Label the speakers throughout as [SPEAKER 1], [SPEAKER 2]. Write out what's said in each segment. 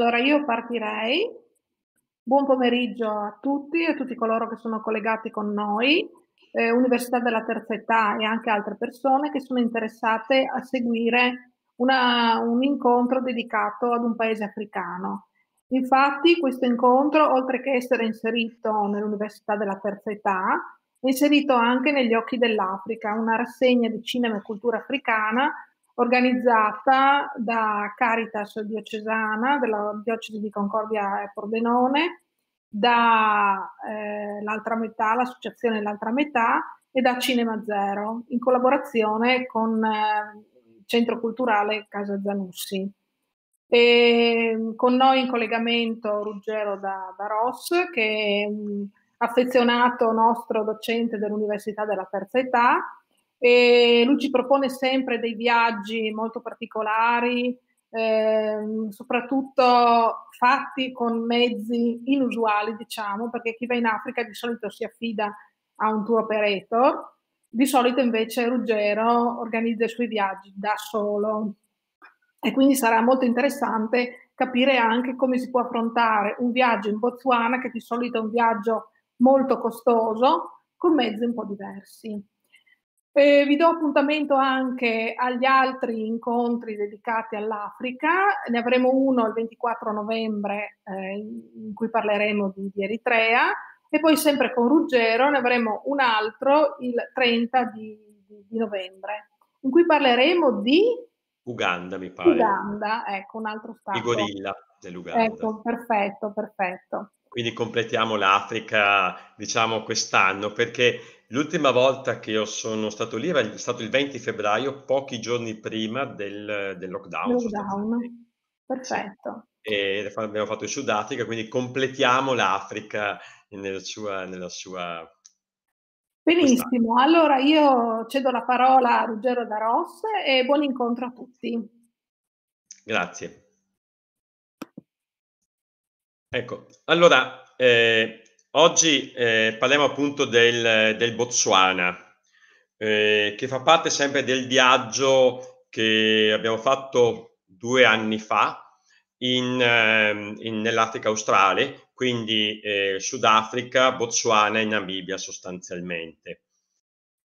[SPEAKER 1] Allora io partirei. Buon pomeriggio a tutti e a tutti coloro che sono collegati con noi, eh, Università della Terza Età e anche altre persone che sono interessate a seguire una, un incontro dedicato ad un paese africano. Infatti questo incontro, oltre che essere inserito nell'Università della Terza Età, è inserito anche negli Occhi dell'Africa, una rassegna di cinema e cultura africana organizzata da Caritas diocesana della diocesi di Concordia e Pordenone, dall'altra eh, metà, l'associazione L'altra metà e da Cinema Zero in collaborazione con eh, il Centro Culturale Casa Zanussi. E mm, con noi in collegamento Ruggero da, da Ross, che è un affezionato nostro docente dell'Università della Terza Età, e lui ci propone sempre dei viaggi molto particolari, eh, soprattutto fatti con mezzi inusuali, diciamo, perché chi va in Africa di solito si affida a un tour operator, di solito invece Ruggero organizza i suoi viaggi da solo e quindi sarà molto interessante capire anche come si può affrontare un viaggio in Botswana, che di solito è un viaggio molto costoso, con mezzi un po' diversi. Eh, vi do appuntamento anche agli altri incontri dedicati all'Africa, ne avremo uno il 24 novembre eh, in cui parleremo di, di, Eritrea e poi sempre con Ruggero ne avremo un altro il 30 di, di, di novembre in cui parleremo di
[SPEAKER 2] Uganda, mi pare.
[SPEAKER 1] Uganda, ecco, un altro stato. Di gorilla dell'Uganda. Ecco, perfetto, perfetto.
[SPEAKER 2] Quindi completiamo l'Africa, diciamo, quest'anno, perché l'ultima volta che io sono stato lì era stato il 20 febbraio, pochi giorni prima del, del lockdown.
[SPEAKER 1] Lockdown, perfetto.
[SPEAKER 2] E abbiamo fatto il Sudafrica, quindi completiamo l'Africa nella sua, nella sua
[SPEAKER 1] Benissimo, quest'anno. allora io cedo la parola a Ruggero da Ross e buon incontro a tutti.
[SPEAKER 2] Grazie. Ecco, allora eh, oggi eh, parliamo appunto del, del Botswana, eh, che fa parte sempre del viaggio che abbiamo fatto due anni fa in, ehm, in, nell'Africa australe, quindi eh, Sudafrica, Botswana e Namibia sostanzialmente.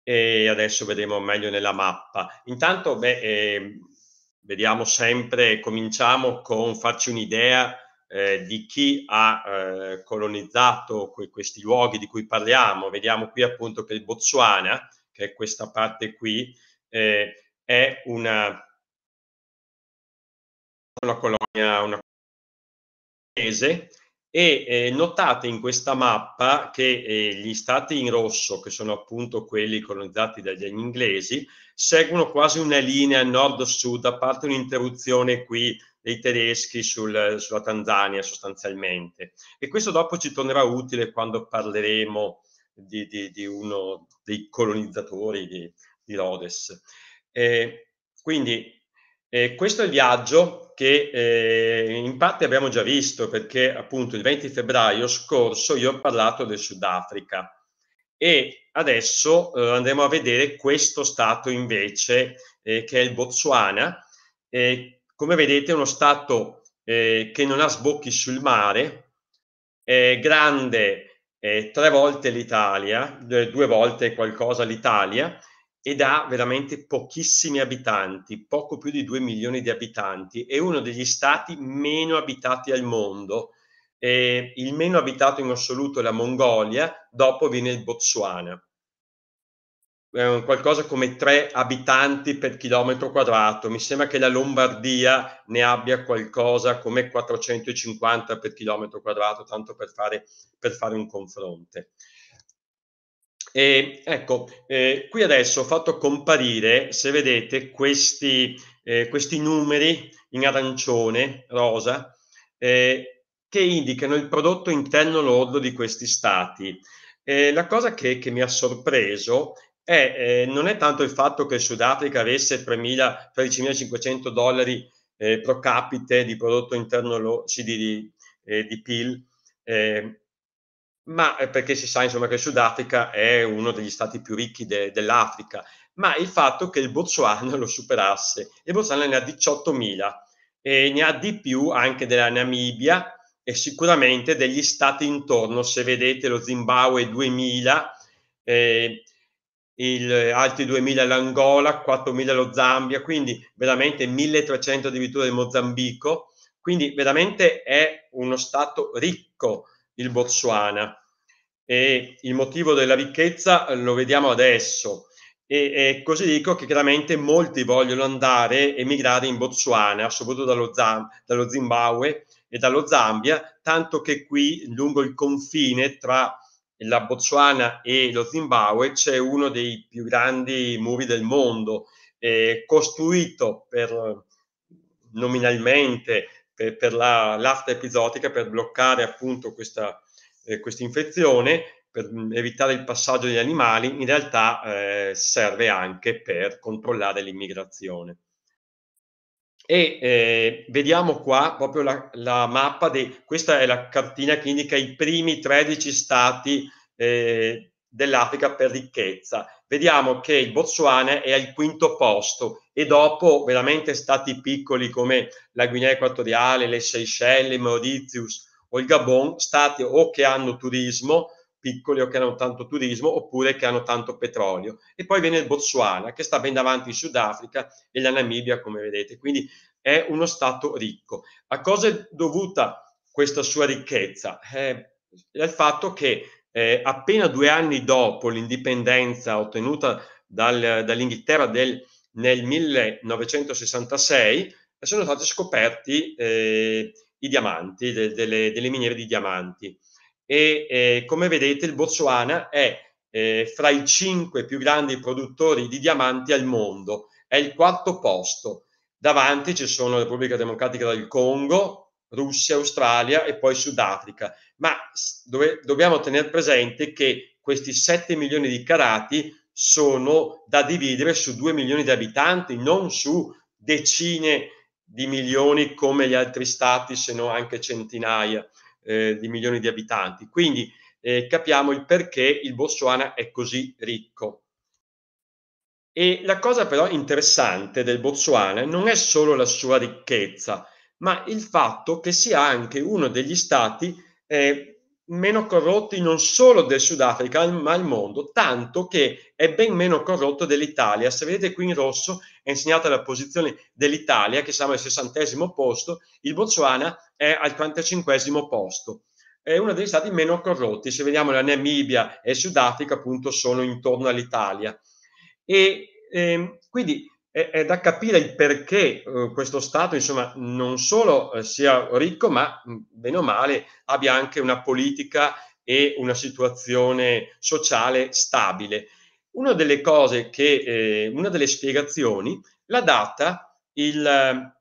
[SPEAKER 2] E adesso vedremo meglio nella mappa. Intanto, beh, ehm, vediamo sempre, cominciamo con farci un'idea eh, di chi ha eh, colonizzato que- questi luoghi di cui parliamo. Vediamo qui appunto che il Botswana, che è questa parte qui, eh, è una, una colonia una e eh, notate in questa mappa che eh, gli stati in rosso, che sono appunto quelli colonizzati dagli inglesi, seguono quasi una linea nord-sud, a parte un'interruzione qui dei tedeschi sul, sulla Tanzania sostanzialmente. E questo dopo ci tornerà utile quando parleremo di, di, di uno dei colonizzatori di, di Rhodes. Eh, quindi eh, questo è il viaggio che eh, in parte abbiamo già visto perché appunto il 20 febbraio scorso io ho parlato del Sudafrica e adesso eh, andremo a vedere questo stato invece eh, che è il Botswana che come vedete è uno stato eh, che non ha sbocchi sul mare, è grande eh, tre volte l'Italia, due volte qualcosa l'Italia, ed ha veramente pochissimi abitanti, poco più di 2 milioni di abitanti, è uno degli stati meno abitati al mondo. Eh, il meno abitato in assoluto è la Mongolia, dopo viene il Botswana qualcosa come 3 abitanti per chilometro quadrato. Mi sembra che la Lombardia ne abbia qualcosa come 450 per chilometro quadrato, tanto per fare, per fare un confronto. E ecco, eh, qui adesso ho fatto comparire, se vedete, questi, eh, questi numeri in arancione, rosa, eh, che indicano il prodotto interno lordo di questi stati. Eh, la cosa che, che, mi ha sorpreso è, eh, eh, non è tanto il fatto che il Sudafrica avesse 13.500 dollari eh, pro capite di prodotto interno lo, sì, di, eh, di, PIL, ehm, ma eh, perché si sa insomma, che il Sudafrica è uno degli stati più ricchi de, dell'Africa, ma il fatto che il Botswana lo superasse. Il Botswana ne ha 18.000 e ne ha di più anche della Namibia e sicuramente degli stati intorno, se vedete lo Zimbabwe 2000, eh, il, eh, altri 2.000 l'Angola, 4.000 lo Zambia, quindi veramente 1.300 addirittura il Mozambico, quindi veramente è uno stato ricco il Botswana e il motivo della ricchezza lo vediamo adesso. E, e così dico che chiaramente molti vogliono andare e migrare in Botswana, soprattutto dallo, Zam- dallo Zimbabwe e dallo Zambia, tanto che qui lungo il confine tra la Botswana e lo Zimbabwe c'è uno dei più grandi muri del mondo, eh, costruito per, nominalmente per, per la l'afta epizotica per bloccare appunto questa eh, infezione, per mm, evitare il passaggio degli animali, in realtà eh, serve anche per controllare l'immigrazione e eh, vediamo qua proprio la, la, mappa di questa è la cartina che indica i primi 13 stati eh, dell'Africa per ricchezza vediamo che il Botswana è al quinto posto e dopo veramente stati piccoli come la Guinea Equatoriale, le Seychelles, Mauritius o il Gabon, stati o che hanno turismo piccoli o che hanno tanto turismo oppure che hanno tanto petrolio. E poi viene il Botswana che sta ben davanti in Sudafrica e la Namibia, come vedete. Quindi è uno Stato ricco. A cosa è dovuta questa sua ricchezza? Eh, al fatto che eh, appena due anni dopo l'indipendenza ottenuta dal, dall'Inghilterra del, nel 1966 sono stati scoperti eh, i diamanti, de, delle, delle miniere di diamanti e eh, come vedete il Botswana è eh, fra i cinque più grandi produttori di diamanti al mondo, è il quarto posto. Davanti ci sono Repubblica Democratica del Congo, Russia, Australia e poi Sudafrica. Ma dove, dobbiamo tenere presente che questi 7 milioni di carati sono da dividere su 2 milioni di abitanti, non su decine di milioni come gli altri stati, se no anche centinaia eh, di milioni di abitanti. Quindi eh, capiamo il perché il Botswana è così ricco. E la cosa però interessante del Botswana non è solo la sua ricchezza, ma il fatto che sia anche uno degli stati eh, meno corrotti non solo del Sudafrica ma al mondo, tanto che è ben meno corrotto dell'Italia. Se vedete qui in rosso è insegnata la posizione dell'Italia che siamo al sessantesimo posto, il Botswana è al 35 posto. È uno degli stati meno corrotti, se vediamo la Namibia e Sudafrica appunto sono intorno all'Italia. E ehm, quindi è, è da capire il perché eh, questo Stato, insomma, non solo eh, sia ricco, ma mm, bene o male abbia anche una politica e una situazione sociale stabile. Una delle cose che, eh, una delle spiegazioni l'ha data il, ehm,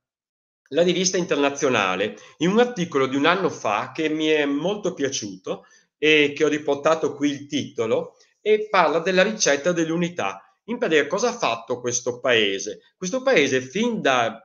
[SPEAKER 2] la rivista internazionale in un articolo di un anno fa che mi è molto piaciuto e che ho riportato qui il titolo e parla della ricetta dell'unità. In pratica cosa ha fatto questo paese? Questo paese fin da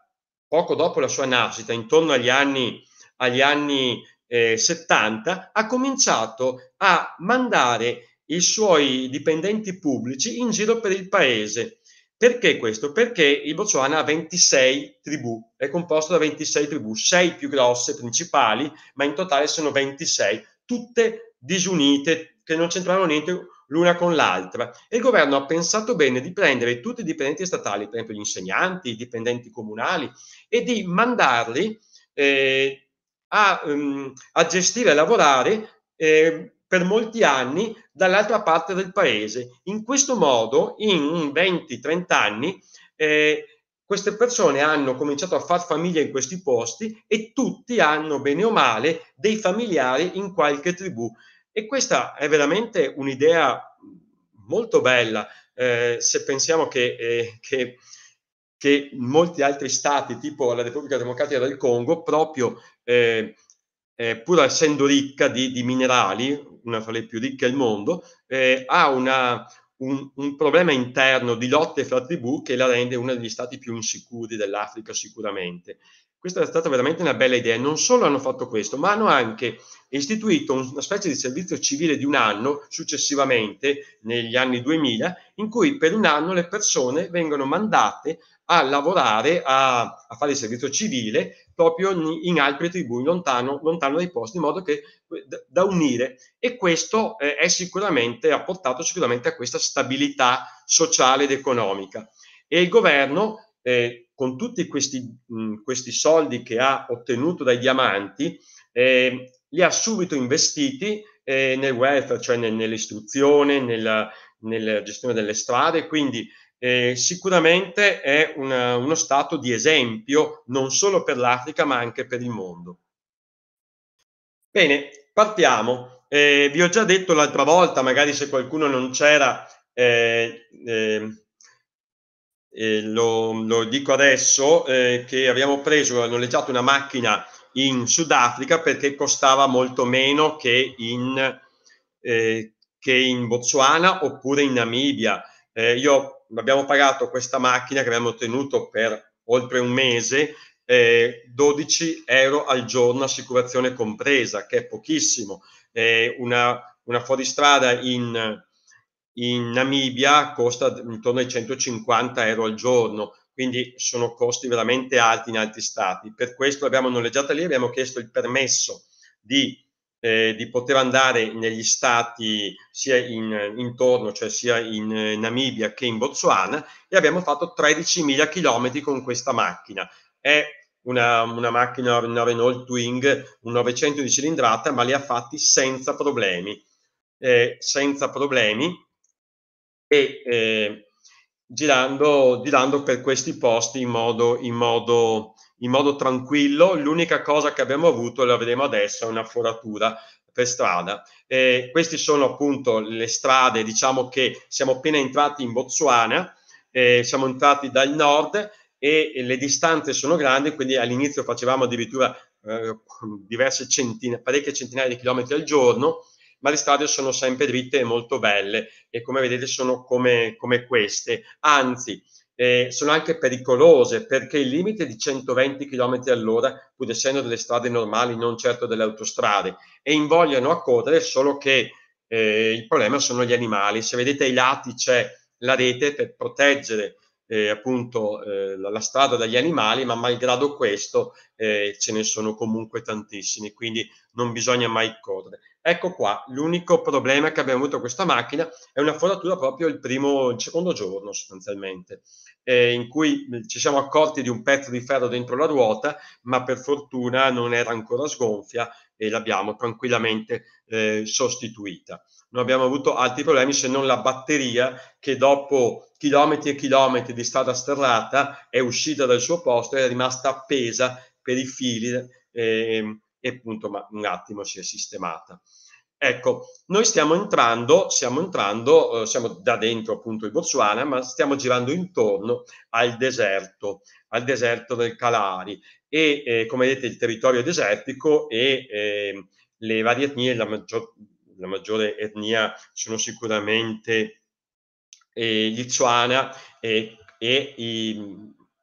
[SPEAKER 2] poco dopo la sua nascita, intorno agli anni, agli anni eh, 70, ha cominciato a mandare i suoi dipendenti pubblici in giro per il paese. Perché questo? Perché il Botswana ha 26 tribù, è composto da 26 tribù, 6 più grosse principali, ma in totale sono 26, tutte disunite, che non c'entrano niente l'una con l'altra e il governo ha pensato bene di prendere tutti i dipendenti statali, per esempio gli insegnanti, i dipendenti comunali, e di mandarli eh, a, um, a, gestire, e lavorare eh, per molti anni dall'altra parte del paese. In questo modo, in 20-30 anni, eh, queste persone hanno cominciato a far famiglia in questi posti e tutti hanno, bene o male, dei familiari in qualche tribù. E questa è veramente un'idea molto bella, eh, se pensiamo che, eh, che, che, molti altri stati, tipo la Repubblica Democratica del Congo, proprio eh, eh pur essendo ricca di, di, minerali, una fra le più ricche al mondo, eh, ha una, un, un, problema interno di lotte fra tribù che la rende uno degli stati più insicuri dell'Africa sicuramente. Questa è stata veramente una bella idea. Non solo hanno fatto questo, ma hanno anche istituito una specie di servizio civile di un anno successivamente, negli anni 2000, in cui per un anno le persone vengono mandate a lavorare, a, a fare il servizio civile proprio in, altre tribù, lontano, lontano, dai posti, in modo che eh, da unire. E questo eh, è sicuramente, ha portato sicuramente a questa stabilità sociale ed economica. E il governo eh, con tutti questi, mh, questi, soldi che ha ottenuto dai diamanti, eh, li ha subito investiti eh, nel welfare, cioè nel, nell'istruzione, nella, nella, gestione delle strade, quindi sicuramente è una, uno stato di esempio non solo per l'Africa ma anche per il mondo. Bene, partiamo. vi ho già detto l'altra volta, magari se qualcuno non c'era, eh, eh, eh, lo, lo, dico adesso, eh, che abbiamo preso e noleggiato una macchina in Sudafrica perché costava molto meno che in, eh, che in Botswana oppure in Namibia. Eh, io abbiamo pagato questa macchina che abbiamo ottenuto per oltre un mese 12 eh, euro al giorno assicurazione compresa, che è pochissimo. una, una fuoristrada in, in Namibia costa intorno ai 150 euro al giorno, quindi sono costi veramente alti in altri stati. Per questo l'abbiamo noleggiata lì, abbiamo chiesto il permesso di, eh, di poter andare negli stati sia in, intorno, cioè sia in eh, Namibia che in Botswana e abbiamo fatto 13.000 km con questa macchina. È una, una macchina, una Renault Twing, un 900 di cilindrata, ma li ha fatti senza problemi. Eh, senza problemi e eh, girando, girando, per questi posti in modo, in modo, in modo tranquillo. L'unica cosa che abbiamo avuto, la vedremo adesso, è una foratura per strada. Eh, queste sono appunto le strade, diciamo che siamo appena entrati in Botswana, eh, siamo entrati dal nord e le distanze sono grandi, quindi all'inizio facevamo addirittura eh, diverse centinaia, parecchie centinaia di chilometri al giorno, ma le strade sono sempre dritte e molto belle e come vedete sono come, come queste, anzi eh, sono anche pericolose perché il limite di 120 km all'ora, pur essendo delle strade normali, non certo delle autostrade, e invogliano a correre solo che eh, il problema sono gli animali. Se vedete ai lati c'è la rete per proteggere eh, appunto eh, la, la, strada dagli animali, ma malgrado questo eh, ce ne sono comunque tantissimi, quindi non bisogna mai correre. Ecco qua, l'unico problema che abbiamo avuto con questa macchina è una foratura proprio il primo, il secondo giorno sostanzialmente, eh, in cui ci siamo accorti di un pezzo di ferro dentro la ruota, ma per fortuna non era ancora sgonfia e l'abbiamo tranquillamente eh, sostituita non abbiamo avuto altri problemi se non la batteria che dopo chilometri e chilometri di strada sterrata è uscita dal suo posto e è rimasta appesa per i fili eh, e appunto ma un attimo si è sistemata. Ecco, noi stiamo entrando, siamo entrando, eh, siamo da dentro appunto il Botswana, ma stiamo girando intorno al deserto, al deserto del Calari e eh, come vedete il territorio è desertico e ehm, le varie etnie, la maggior parte la maggiore etnia sono sicuramente eh, gli Chuana e, e i,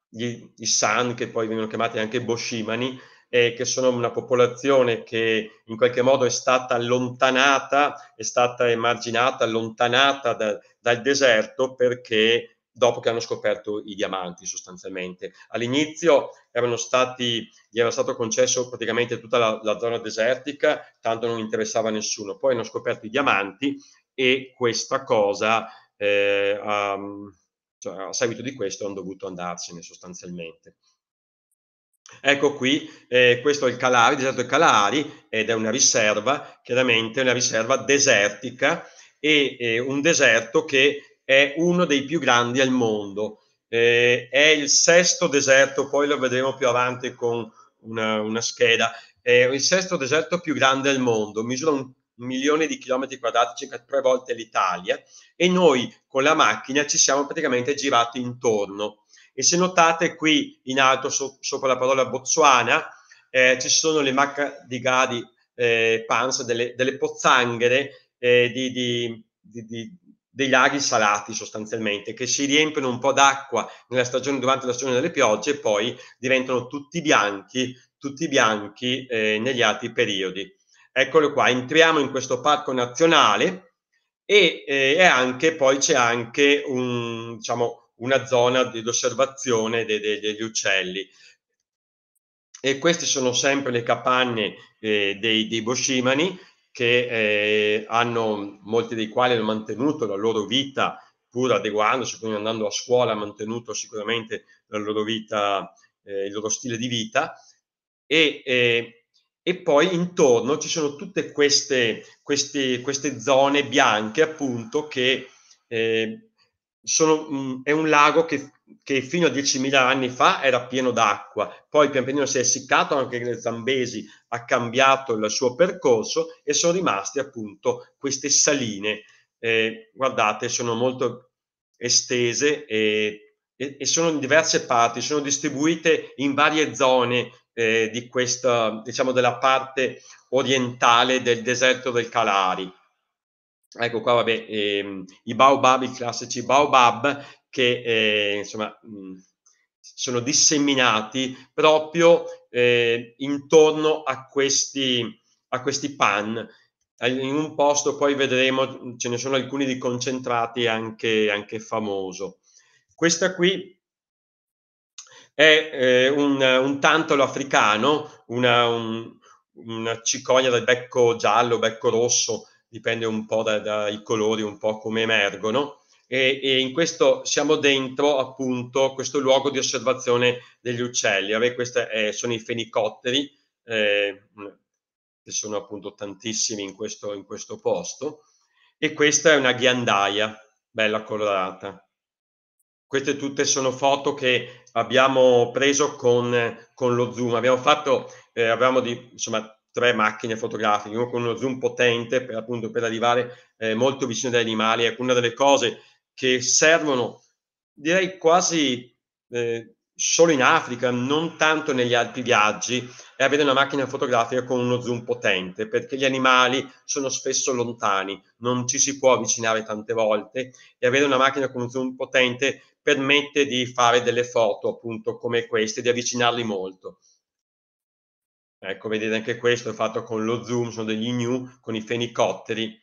[SPEAKER 2] gli, i, San, che poi vengono chiamati anche Boshimani, eh, che sono una popolazione che in qualche modo è stata allontanata, è stata emarginata, allontanata da, dal deserto perché dopo che hanno scoperto i diamanti sostanzialmente. All'inizio stati, gli era stato concesso praticamente tutta la, la, zona desertica, tanto non interessava nessuno. Poi hanno scoperto i diamanti e questa cosa, eh, a, cioè, a seguito di questo, hanno dovuto andarsene sostanzialmente. Ecco qui, eh, questo è il Calari, il deserto del Calari, ed è una riserva, chiaramente una riserva desertica, e eh, un deserto che è uno dei più grandi al mondo. Eh, è il sesto deserto, poi lo vedremo più avanti con una, una scheda. È il sesto deserto più grande al mondo, misura un milione di chilometri quadrati, circa tre volte l'Italia, e noi con la macchina ci siamo praticamente girati intorno. E se notate qui in alto so, sopra la parola Botswana, eh, ci sono le macca di Gadi eh, Pans, delle, delle pozzanghere eh, di, di, di, dei laghi salati sostanzialmente, che si riempiono un po' d'acqua nella stagione, durante la stagione delle piogge e poi diventano tutti bianchi, tutti bianchi eh, negli altri periodi. Eccolo qua, entriamo in questo parco nazionale e, eh, anche, poi c'è anche un, diciamo, una zona di osservazione de, de, degli uccelli. E queste sono sempre le capanne eh, dei, dei Boshimani, che eh, hanno, molti dei quali hanno mantenuto la loro vita, pur adeguandosi, quindi andando a scuola, hanno mantenuto sicuramente la loro vita, eh, il loro stile di vita, e, eh, e poi intorno ci sono tutte queste, queste, queste zone bianche, appunto, che eh, sono, mh, mm, è un lago che che fino a 10.000 anni fa era pieno d'acqua, poi pian pianino si è essiccato anche nel Zambesi, ha cambiato il suo percorso e sono rimaste appunto queste saline. Eh, guardate, sono molto estese e, e, e, sono in diverse parti, sono distribuite in varie zone eh, di questa, diciamo, della parte orientale del deserto del Calari ecco qua vabbè ehm, i baobab i classici baobab che eh, insomma, mh, sono disseminati proprio eh, intorno a questi, a questi pan. Eh, in un posto poi vedremo, ce ne sono alcuni di concentrati anche, anche famoso. Questa qui è eh, un, un, tantalo africano, una, un, una cicogna dal becco giallo, becco rosso, dipende un po' da, dai colori, un po' come emergono e, e, in questo siamo dentro appunto questo luogo di osservazione degli uccelli. questi eh, sono i fenicotteri, eh, che sono appunto tantissimi in questo, in questo posto, e questa è una ghiandaia, bella colorata. Queste tutte sono foto che abbiamo preso con, con lo zoom. Abbiamo fatto, eh, avevamo di, insomma, tre macchine fotografiche, uno con uno zoom potente per, appunto, per arrivare eh, molto vicino agli animali. Ecco, una delle cose che servono, direi quasi eh, solo in Africa, non tanto negli altri viaggi, è avere una macchina fotografica con uno zoom potente, perché gli animali sono spesso lontani, non ci si può avvicinare tante volte e avere una macchina con uno zoom potente permette di fare delle foto appunto come queste, di avvicinarli molto. Ecco, vedete anche questo, fatto con lo zoom, sono degli gnu con i fenicotteri,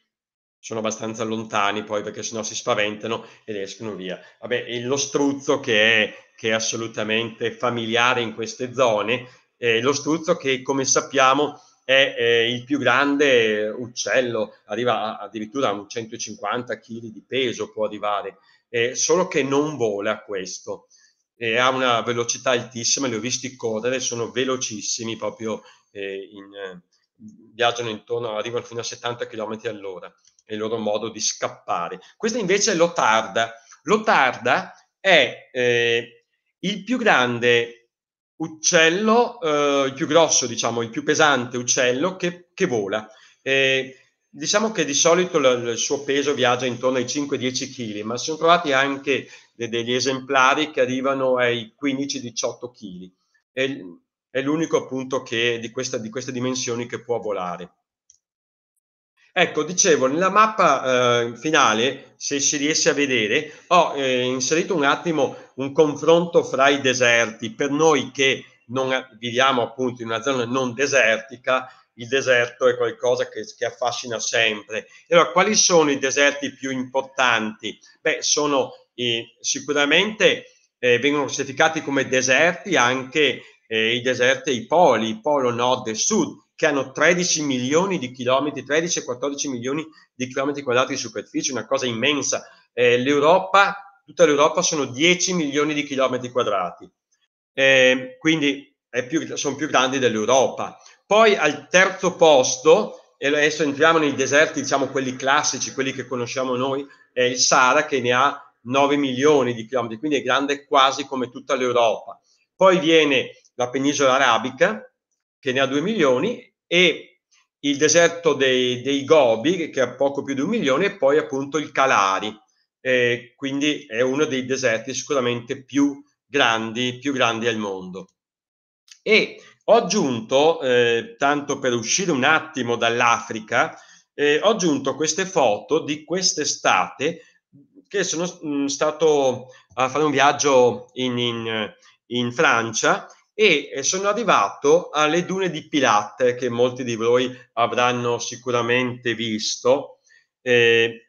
[SPEAKER 2] sono abbastanza lontani poi perché sennò si spaventano ed escono via. Vabbè, lo struzzo che è, che è assolutamente familiare in queste zone, eh, lo struzzo che come sappiamo è eh, il più grande uccello, arriva a, addirittura a 150 kg di peso, può arrivare, eh, solo che non vola questo. ha una velocità altissima, li ho visti correre, sono velocissimi proprio eh, in, viaggiano intorno, arrivano fino a 70 km all'ora il loro modo di scappare. Questa invece è l'otarda. L'otarda è eh, il più grande uccello, eh, il più grosso, diciamo, il più pesante uccello che, che vola. Eh, diciamo che di solito l- il suo peso viaggia intorno ai 5-10 kg, ma sono trovati anche de- degli esemplari che arrivano ai 15-18 kg. È, è l'unico appunto che, di, questa, di queste dimensioni che può volare. Ecco, dicevo, nella mappa eh, finale, se si riesce a vedere, ho eh, inserito un attimo un confronto fra i deserti. Per noi che non, viviamo appunto in una zona non desertica, il deserto è qualcosa che, che affascina sempre. E allora, quali sono i deserti più importanti? Beh, sono eh, sicuramente vengono classificati come deserti anche eh, i deserti e i poli, il polo nord e sud, che hanno 13 milioni di chilometri, 13 e 14 milioni di chilometri quadrati di superficie, una cosa immensa. Eh, L'Europa, tutta l'Europa sono 10 milioni di chilometri quadrati, eh, quindi più, sono più grandi dell'Europa. Poi al terzo posto, e adesso entriamo nei deserti, diciamo quelli classici, quelli che conosciamo noi, è il Sahara che ne ha 9 milioni di chilometri, quindi è grande quasi come tutta l'Europa. Poi viene la penisola arabica che ne ha 2 milioni e il deserto dei, dei Gobi, che ha poco più di un milione, e poi appunto il Calari. Eh, quindi è uno dei deserti sicuramente più grandi, più grandi al mondo. E ho aggiunto, eh, tanto per uscire un attimo dall'Africa, eh, ho aggiunto queste foto di quest'estate che sono mh, mm, stato a fare un viaggio in, in, in Francia e eh, sono arrivato alle dune di Pilate che molti di voi avranno sicuramente visto eh,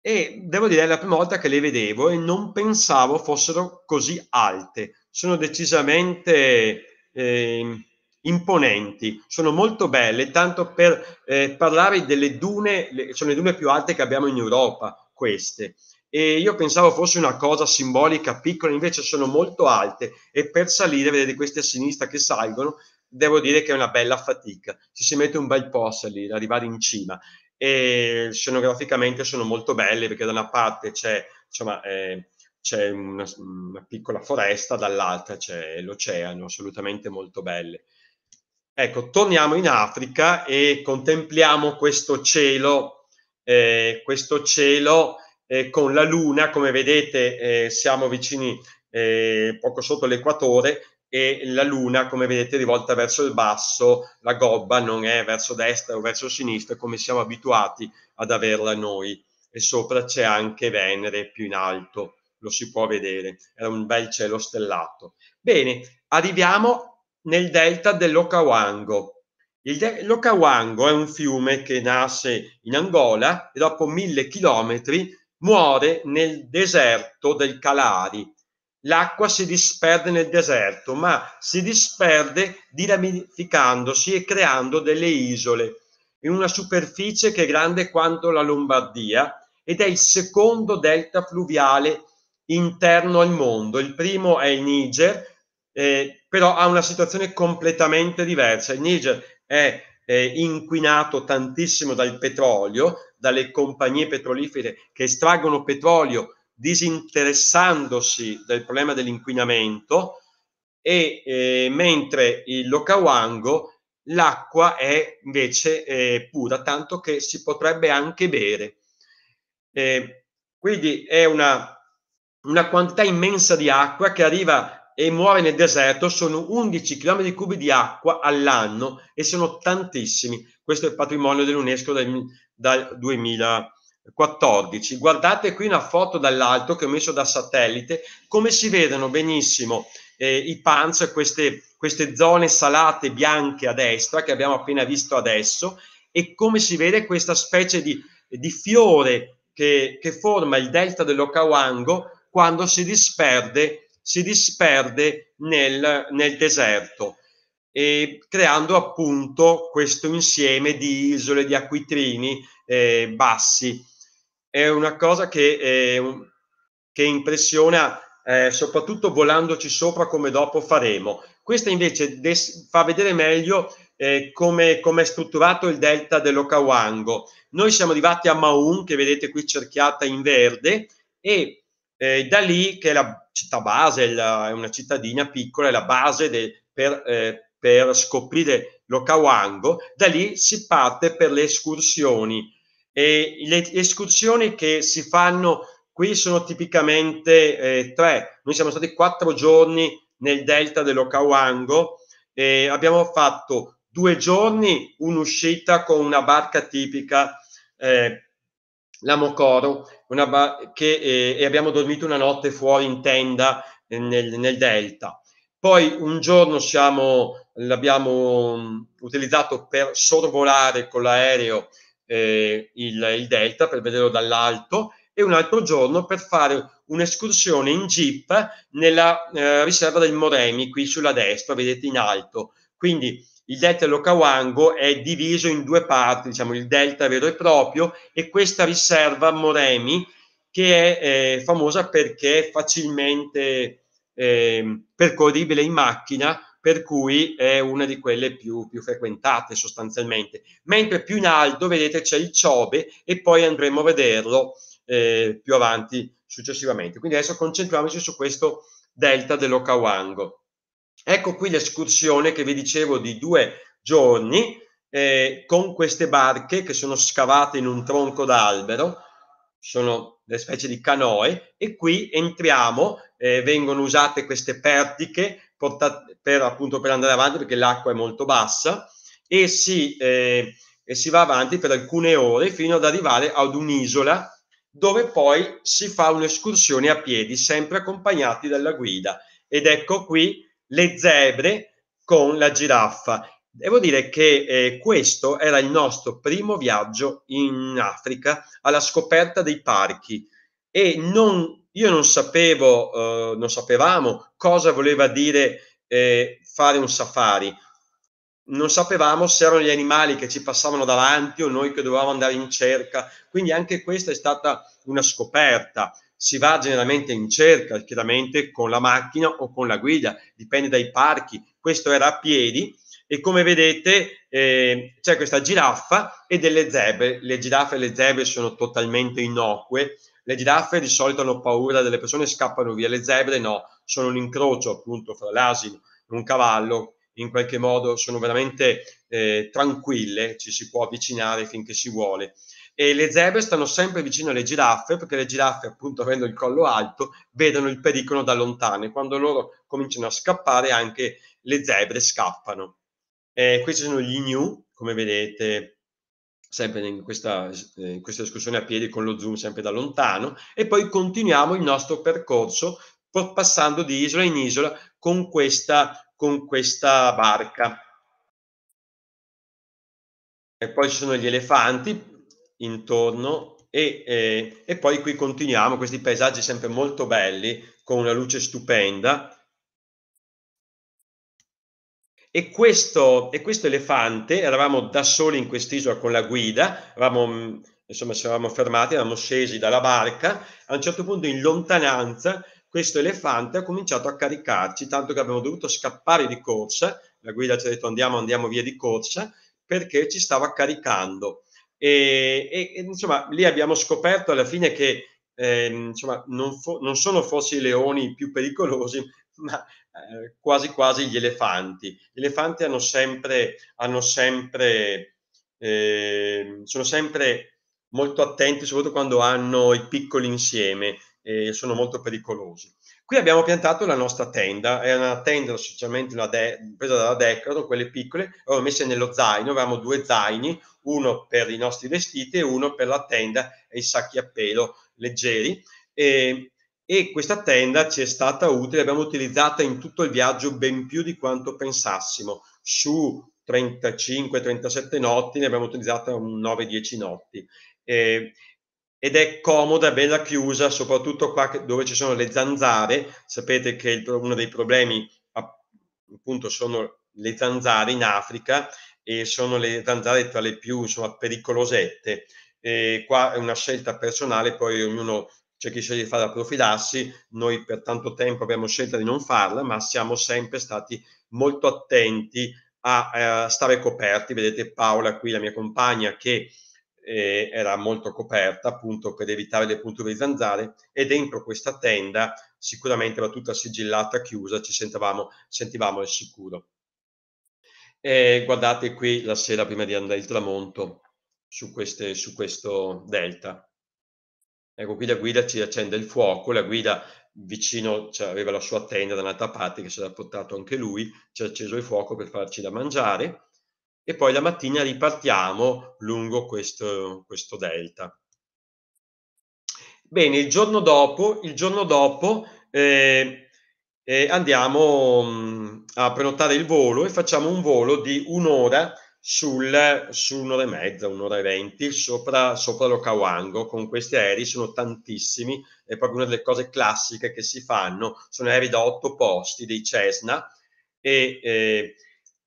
[SPEAKER 2] e devo dire è la prima volta che le vedevo e non pensavo fossero così alte sono decisamente eh, imponenti sono molto belle tanto per eh, parlare delle dune sono le dune più alte che abbiamo in Europa queste e io pensavo fosse una cosa simbolica, piccola, invece sono molto alte e per salire, vedete queste a sinistra che salgono, devo dire che è una bella fatica, ci si mette un bel po' salire, arrivare in cima e scenograficamente sono molto belle perché da una parte c'è, insomma, eh, c'è una, una, piccola foresta, dall'altra c'è l'oceano, assolutamente molto belle. Ecco, torniamo in Africa e contempliamo questo cielo, eh, questo cielo eh, con la Luna, come vedete eh, siamo vicini eh, poco sotto l'equatore e la Luna, come vedete, è rivolta verso il basso, la gobba non è verso destra o verso sinistra come siamo abituati ad averla noi. E sopra c'è anche Venere più in alto, lo si può vedere, è un bel cielo stellato. Bene, arriviamo nel delta dell'Okawango. Il L'Okawango è un fiume che nasce in Angola e dopo mille chilometri muore nel deserto del Calari. L'acqua si disperde nel deserto, ma si disperde dinamificandosi e creando delle isole in una superficie che è grande quanto la Lombardia ed è il secondo delta fluviale interno al mondo. Il primo è il Niger, eh, però ha una situazione completamente diversa. Il Niger è eh, inquinato tantissimo dal petrolio, dalle compagnie petrolifere che estraggono petrolio disinteressandosi del problema dell'inquinamento e eh, mentre il Locawango l'acqua è invece eh, pura, tanto che si potrebbe anche bere. Eh, quindi è una, una quantità immensa di acqua che arriva e muore nel deserto sono 11 km cubi di acqua all'anno e sono tantissimi. Questo è il patrimonio dell'UNESCO del dal 2014. Guardate qui una foto dall'alto che ho messo da satellite, come si vedono benissimo eh, i pants, queste, queste zone salate bianche a destra che abbiamo appena visto adesso, e come si vede questa specie di, di fiore che, che, forma il delta dell'Okawango quando si disperde, si disperde nel, nel deserto e creando appunto questo insieme di isole, di acquitrini eh, bassi. È una cosa che, eh, che impressiona eh, soprattutto volandoci sopra come dopo faremo. Questa invece des- fa vedere meglio eh, come, è strutturato il delta dell'Okawango. Noi siamo arrivati a Maun, che vedete qui cerchiata in verde, e eh, da lì, che è la città base, è, la, è una cittadina piccola, è la base de- per, eh, per scoprire lo Kawango, da lì si parte per le escursioni e le escursioni che si fanno qui sono tipicamente eh, tre, noi siamo stati quattro giorni nel delta dello Kawango e abbiamo fatto due giorni un'uscita con una barca tipica eh, la Mocoro bar- eh, e abbiamo dormito una notte fuori in tenda eh, nel, nel delta poi un giorno siamo, l'abbiamo mm, utilizzato per sorvolare con l'aereo eh, il, il delta, per vederlo dall'alto, e un altro giorno per fare un'escursione in jeep nella eh, riserva del Moremi, qui sulla destra, vedete in alto. Quindi il delta Locawango è diviso in due parti, diciamo il delta vero e proprio e questa riserva Moremi che è eh, famosa perché è facilmente eh, percorribile in macchina, per cui è una di quelle più, più, frequentate sostanzialmente. Mentre più in alto, vedete, c'è il Ciobe e poi andremo a vederlo eh, più avanti successivamente. Quindi adesso concentriamoci su questo delta dell'Okawango. Ecco qui l'escursione che vi dicevo di due giorni eh, con queste barche che sono scavate in un tronco d'albero, sono le specie di canoe e qui entriamo, eh, vengono usate queste pertiche per, appunto, per andare avanti perché l'acqua è molto bassa e si, eh, e si va avanti per alcune ore fino ad arrivare ad un'isola dove poi si fa un'escursione a piedi, sempre accompagnati dalla guida. Ed ecco qui le zebre con la giraffa. Devo dire che eh, questo era il nostro primo viaggio in Africa alla scoperta dei parchi e non, io non sapevo, eh, non sapevamo cosa voleva dire eh, fare un safari. Non sapevamo se erano gli animali che ci passavano davanti o noi che dovevamo andare in cerca, quindi anche questa è stata una scoperta si va generalmente in cerca, chiaramente con la macchina o con la guida, dipende dai parchi. Questo era a piedi e come vedete eh, c'è questa giraffa e delle zebre. Le giraffe e le zebre sono totalmente innocue. Le giraffe di solito hanno paura delle persone e scappano via, le zebre no, sono un incrocio appunto fra l'asino e un cavallo, in qualche modo sono veramente eh, tranquille, ci si può avvicinare finché si vuole. E le zebre stanno sempre vicino alle giraffe perché le giraffe, appunto, avendo il collo alto, vedono il pericolo da lontano e quando loro cominciano a scappare anche le zebre scappano. Eh, questi sono gli new, come vedete, sempre in questa, eh, in questa discussione a piedi con lo zoom sempre da lontano e poi continuiamo il nostro percorso passando di isola in isola con questa, con questa barca. E poi ci sono gli elefanti intorno e, e, eh, e poi qui continuiamo questi paesaggi sempre molto belli con una luce stupenda e questo, e questo elefante, eravamo da soli in quest'isola con la guida, eravamo, mm, insomma, ci eravamo fermati, eravamo scesi dalla barca, a un certo punto in lontananza questo elefante ha cominciato a caricarci, tanto che abbiamo dovuto scappare di corsa, la guida ci ha detto andiamo, andiamo via di corsa, perché ci stava caricando. E, e, insomma, lì abbiamo scoperto alla fine che eh, insomma, non, fo- non sono forse i leoni più pericolosi, ma eh, quasi quasi gli elefanti. Gli elefanti hanno sempre, hanno sempre eh, sono sempre molto attenti, soprattutto quando hanno i piccoli insieme e sono molto pericolosi. Qui abbiamo piantato la nostra tenda, è una tenda socialmente una de- presa dalla Decathlon, quelle piccole, l'abbiamo messa nello zaino, avevamo due zaini, uno per i nostri vestiti e uno per la tenda e i sacchi a pelo leggeri. E e questa tenda ci è stata utile, l'abbiamo utilizzata in tutto il viaggio ben più di quanto pensassimo. Su 35-37 notti ne abbiamo utilizzata 9-10 notti. Eh, ed è comoda, bella chiusa, soprattutto qua dove ci sono le zanzare. Sapete che il, uno dei problemi appunto sono le zanzare in Africa e sono le zanzare tra le più insomma, pericolosette. E qua è una scelta personale, poi ognuno c'è chi sceglie di fare la profilassi, noi per tanto tempo abbiamo scelto di non farla, ma siamo sempre stati molto attenti a, a eh, stare coperti. Vedete Paola qui, la mia compagna, che eh, era molto coperta appunto per evitare le punture di zanzare e dentro questa tenda sicuramente va tutta sigillata, chiusa, ci sentivamo, sentivamo al sicuro. E guardate qui la sera prima di andare il tramonto su, queste, su questo delta. Ecco, qui la guida ci accende il fuoco, la guida vicino cioè, aveva la sua tenda da un'altra parte che si era portato anche lui, ci ha acceso il fuoco per farci da mangiare e poi la mattina ripartiamo lungo questo, questo delta. Bene, il giorno dopo, il giorno dopo eh, eh, andiamo mh, mm, a prenotare il volo e facciamo un volo di un'ora sul, su un'ora e mezza, un'ora e venti sopra, sopra lo Kawango con questi aerei sono tantissimi è proprio una delle cose classiche che si fanno sono aerei da otto posti dei Cessna e eh,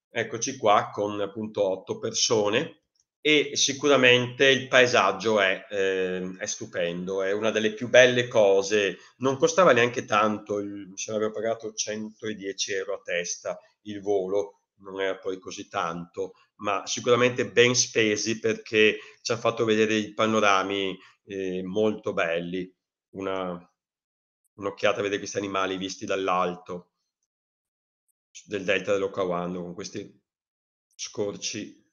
[SPEAKER 2] eccoci qua con appunto otto persone e sicuramente il paesaggio è, eh, è, stupendo, è una delle più belle cose, non costava neanche tanto, il, mi sembra pagato 110 euro a testa il volo, non era poi così tanto, ma sicuramente ben spesi perché ci ha fatto vedere i panorami eh, molto belli. Una, un'occhiata a vedere questi animali visti dall'alto del delta dell'Okawando con questi scorci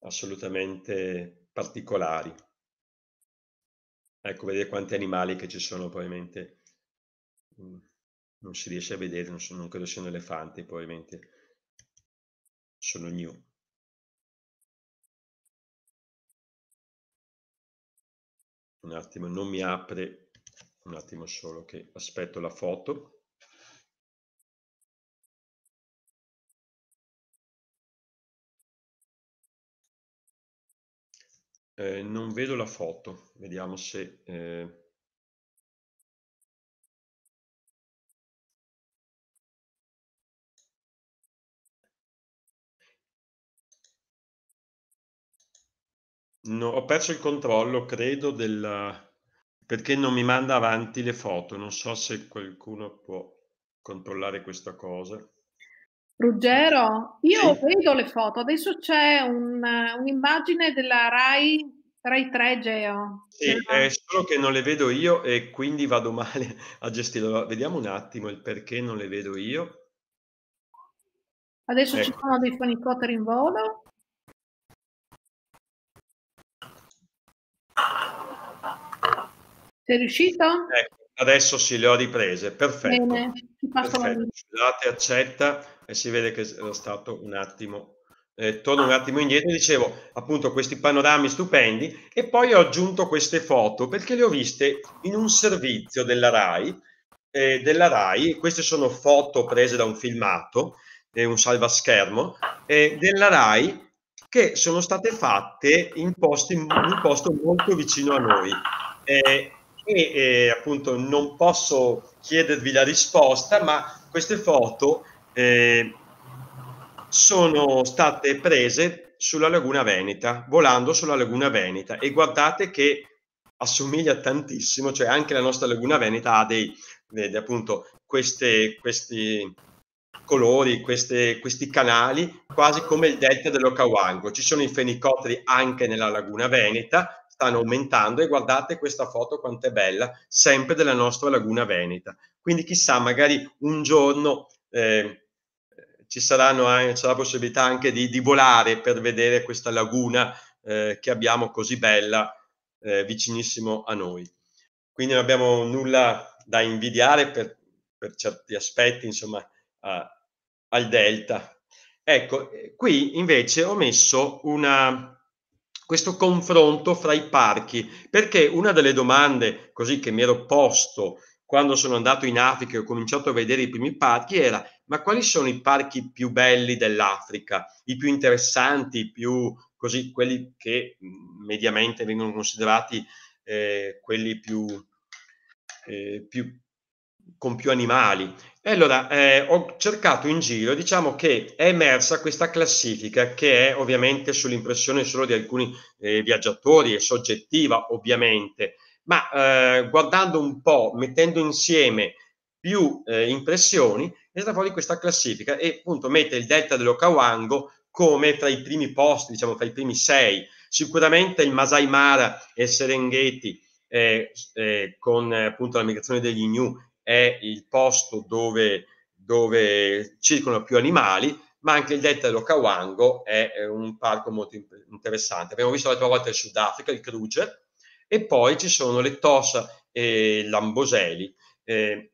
[SPEAKER 2] assolutamente particolari. Ecco, vedete quanti animali che ci sono probabilmente. Mm, non si riesce a vedere, non, sono, non credo siano elefanti, probabilmente sono new.
[SPEAKER 3] un attimo, non mi apre, un attimo solo che aspetto la foto. Eh, non vedo la foto, vediamo se... Eh...
[SPEAKER 2] No, ho perso il controllo, credo, del perché non mi manda avanti le foto. Non so se qualcuno può controllare questa cosa.
[SPEAKER 1] Ruggero, io sì. vedo le foto. Adesso c'è un, un'immagine della Rai, Rai 3 Geo.
[SPEAKER 2] Sì, è solo che non le vedo io e quindi vado male a gestirlo. Vediamo un attimo il perché non le vedo io.
[SPEAKER 3] Adesso ecco. ci sono dei fanicotteri in volo. Sei riuscito?
[SPEAKER 2] Ecco, adesso sì, le ho riprese, perfetto.
[SPEAKER 1] Bene, ti passo perfetto.
[SPEAKER 2] Scusate, accetta e si vede che è stato un attimo. Eh, torno un ah. attimo indietro, dicevo appunto questi panorami stupendi e poi ho aggiunto queste foto perché le ho viste in un servizio della RAI, eh, della RAI queste sono foto prese da un filmato, eh, un salvaschermo, eh, della RAI che sono state fatte in, posti, in un posto molto vicino a noi. Eh, quindi eh, appunto non posso chiedervi la risposta, ma queste foto eh, sono state prese sulla laguna Veneta, volando sulla laguna Veneta e guardate che assomiglia tantissimo, cioè anche la nostra laguna Veneta ha dei, vede, appunto queste, questi colori, queste, questi canali, quasi come il delta dell'Ocawango. Ci sono i fenicotteri anche nella laguna Veneta, stanno aumentando e guardate questa foto quanto è bella, sempre della nostra laguna veneta. Quindi chissà, magari un giorno eh, ci saranno anche, eh, sarà la possibilità anche di, di, volare per vedere questa laguna eh, che abbiamo così bella eh, vicinissimo a noi. Quindi non abbiamo nulla da invidiare per, per certi aspetti, insomma, a, al delta. Ecco, qui invece ho messo una, questo confronto fra i parchi, perché una delle domande così che mi ero posto quando sono andato in Africa e ho cominciato a vedere i primi parchi era ma quali sono i parchi più belli dell'Africa, i più interessanti, i più così quelli che mediamente vengono considerati eh, quelli più, eh, più, con più animali. E allora eh, ho cercato in giro, diciamo che è emersa questa classifica che è ovviamente sull'impressione solo di alcuni eh, viaggiatori, è soggettiva ovviamente, ma eh, guardando un po', mettendo insieme più eh, impressioni, è stata fuori questa classifica e appunto mette il delta dell'Okawango come tra i primi posti, diciamo tra i primi sei. Sicuramente il Masai Mara e il Serengeti eh, eh, con appunto la migrazione degli Gnu è il posto dove, dove circolano più animali, ma anche il delta dello Kawango è un parco molto interessante. Abbiamo visto l'altra volta il Sudafrica, il Kruger, e poi ci sono le Tosa e l'Amboseli. Eh,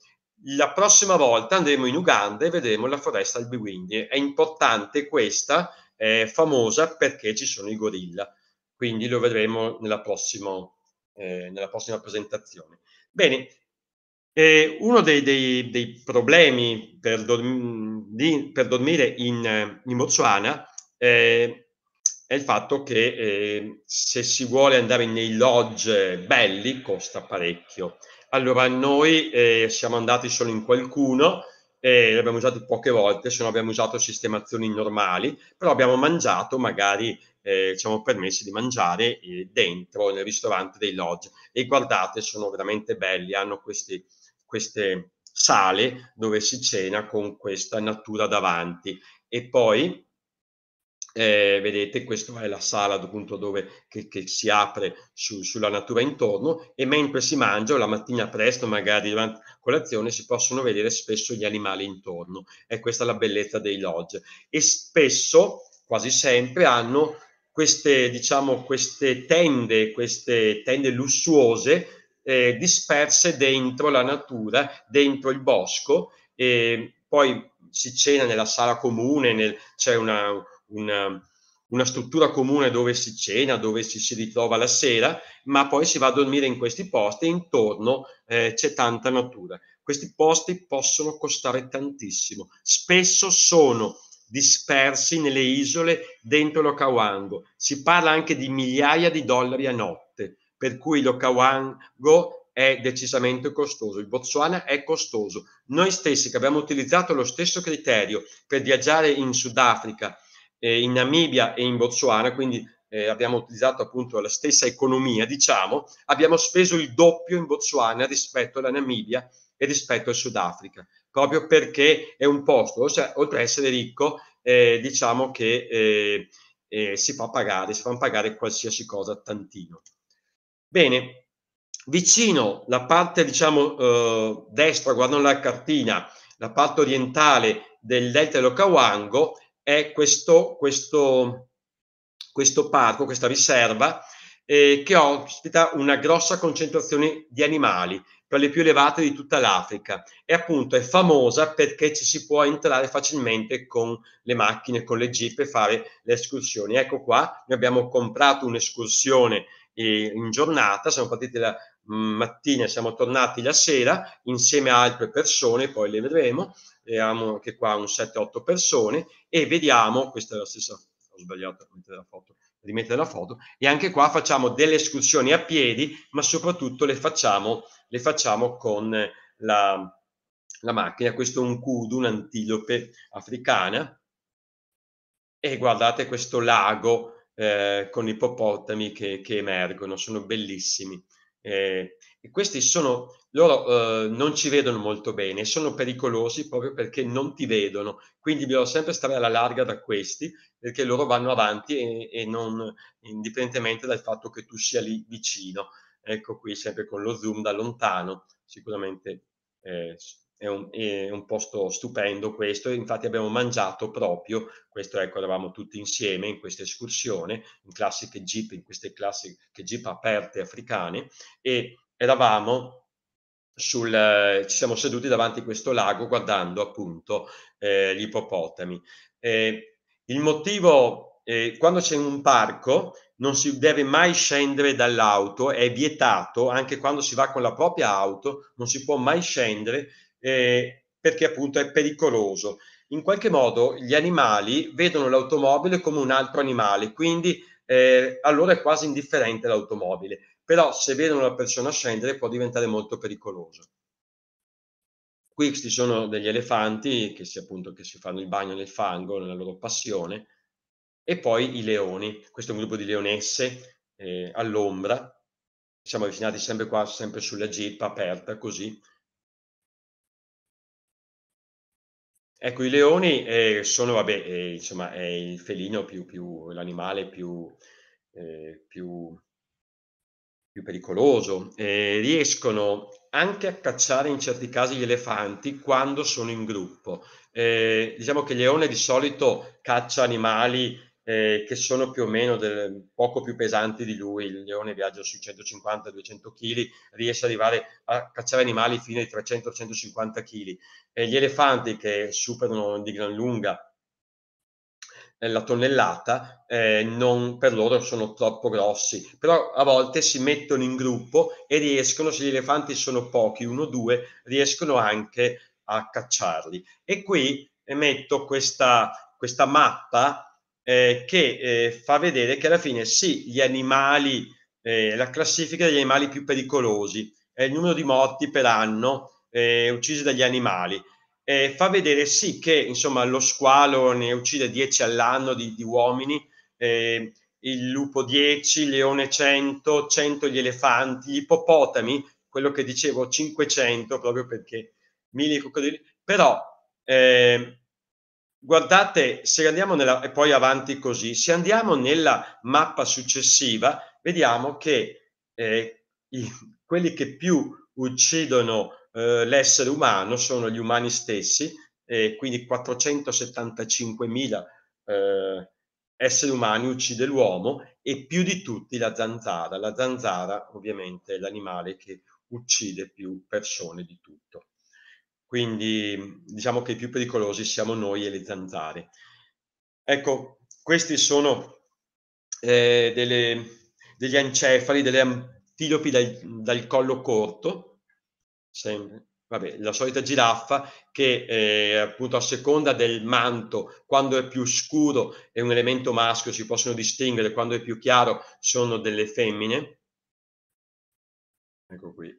[SPEAKER 2] la prossima volta andremo in Uganda e vedremo la foresta albiwindi. È importante questa, è famosa perché ci sono i gorilla, quindi lo vedremo nella prossima, eh, nella prossima presentazione. Bene, e uno dei, dei, dei problemi per, dorm- di, per, dormire in, in Botswana eh, è il fatto che eh, se si vuole andare nei lodge belli costa parecchio. Allora noi eh, siamo andati solo in qualcuno, eh, l'abbiamo usato poche volte, se no abbiamo usato sistemazioni normali, però abbiamo mangiato magari eh, siamo permessi di mangiare eh, dentro nel ristorante dei lodge e guardate sono veramente belli hanno questi queste sale dove si cena con questa natura davanti e poi eh, vedete questa è la sala appunto dove che, che si apre su, sulla natura intorno e mentre si mangia o la mattina presto magari durante colazione si possono vedere spesso gli animali intorno e questa è la bellezza dei lodge e spesso quasi sempre hanno queste diciamo queste tende queste tende lussuose eh, disperse dentro la natura, dentro il bosco e poi si cena nella sala comune, nel, c'è una, una, una, struttura comune dove si cena, dove ci si ritrova la sera, ma poi si va a dormire in questi posti e intorno eh, c'è tanta natura. Questi posti possono costare tantissimo, spesso sono dispersi nelle isole dentro lo Kawango, si parla anche di migliaia di dollari a notte per cui lo Kawango è decisamente costoso, il Botswana è costoso. Noi stessi che abbiamo utilizzato lo stesso criterio per viaggiare in Sudafrica, eh, in Namibia e in Botswana, quindi eh, abbiamo utilizzato appunto la stessa economia, diciamo, abbiamo speso il doppio in Botswana rispetto alla Namibia e rispetto al Sudafrica, proprio perché è un posto, cioè, oltre ad essere ricco, eh, diciamo che eh, eh si fa pagare, si fa pagare qualsiasi cosa tantino. Bene, vicino la parte, diciamo, eh, destra, guardando la cartina, la parte orientale del delta dell'Okawango è questo, questo, questo parco, questa riserva, eh, che ospita una grossa concentrazione di animali, tra le più elevate di tutta l'Africa. E appunto è famosa perché ci si può entrare facilmente con le macchine, con le jeep e fare le escursioni. Ecco qua, noi abbiamo comprato un'escursione in giornata, siamo partiti la mm, mattina, siamo tornati la sera insieme a altre persone, poi le vedremo, eravamo anche qua un 7-8 persone e vediamo, questa è la stessa, ho sbagliato a mettere la foto, rimettere la foto e anche qua facciamo delle escursioni a piedi, ma soprattutto le facciamo, le facciamo con la, la macchina, questo è un kudu, un'antilope africana e guardate questo lago eh, con ippopotami che, che, emergono, sono bellissimi. Eh, e questi sono, loro eh, non ci vedono molto bene, sono pericolosi proprio perché non ti vedono, quindi bisogna sempre stare alla larga da questi perché loro vanno avanti e, e non, indipendentemente dal fatto che tu sia lì vicino. Ecco qui sempre con lo zoom da lontano, sicuramente eh, è un, è un, posto stupendo questo, infatti abbiamo mangiato proprio, questo ecco eravamo tutti insieme in questa escursione, in classiche jeep, in queste classiche jeep aperte africane e eravamo sul, ci siamo seduti davanti a questo lago guardando appunto eh, gli ippopotami. Eh, il motivo, eh, quando c'è un parco non si deve mai scendere dall'auto, è vietato, anche quando si va con la propria auto, non si può mai scendere eh, perché appunto è pericoloso. In qualche modo gli animali vedono l'automobile come un altro animale, quindi eh, allora è quasi indifferente l'automobile, però se vedono la persona scendere può diventare molto pericoloso. Qui ci sono degli elefanti che si, appunto, che si fanno il bagno nel fango, nella loro passione, e poi i leoni, questo è un gruppo di leonesse eh, all'ombra, siamo avvicinati sempre qua, sempre sulla jeep aperta così, Ecco, i leoni eh, sono, vabbè, eh, insomma, è il felino più, più l'animale più, eh, più, più pericoloso. riescono anche a cacciare in certi casi gli elefanti quando sono in gruppo. Eh, diciamo che il leone di solito caccia animali eh, che sono più o meno del, poco più pesanti di lui. Il leone viaggia sui 150-200 kg, riesce ad arrivare a cacciare animali fino ai 300-150 kg. Eh, gli elefanti che superano di gran lunga eh, la tonnellata, eh, non, per loro sono troppo grossi, però a volte si mettono in gruppo e riescono, se gli elefanti sono pochi, uno o due, riescono anche a cacciarli. E qui eh, metto questa, questa mappa eh, che eh, fa vedere che alla fine sì, gli animali, eh, la classifica degli animali più pericolosi, è il numero di morti per anno eh, uccisi dagli animali. fa vedere sì che insomma, lo squalo ne uccide 10 all'anno di, di uomini, eh, il lupo 10, il leone 100, 100 gli elefanti, gli ippopotami, quello che dicevo 500 proprio perché mille coccodrilli, però eh, Guardate, se andiamo nella, e poi avanti così, se andiamo nella mappa successiva, vediamo che eh, i, quelli che più uccidono eh, l'essere umano sono gli umani stessi, eh, quindi 475.000 esseri umani uccide l'uomo e più di tutti la zanzara. La zanzara ovviamente è l'animale che uccide più persone di tutto. Quindi mhmm, diciamo che i più pericolosi siamo noi e le zanzare. Ecco, questi sono eh, delle, degli encefali, delle antilopi dal, dal collo corto, sempre. Vabbè, la solita giraffa che eh, appunto a seconda del manto, quando è più scuro è un elemento maschio, si possono distinguere, quando è più chiaro sono delle femmine. Ecco qui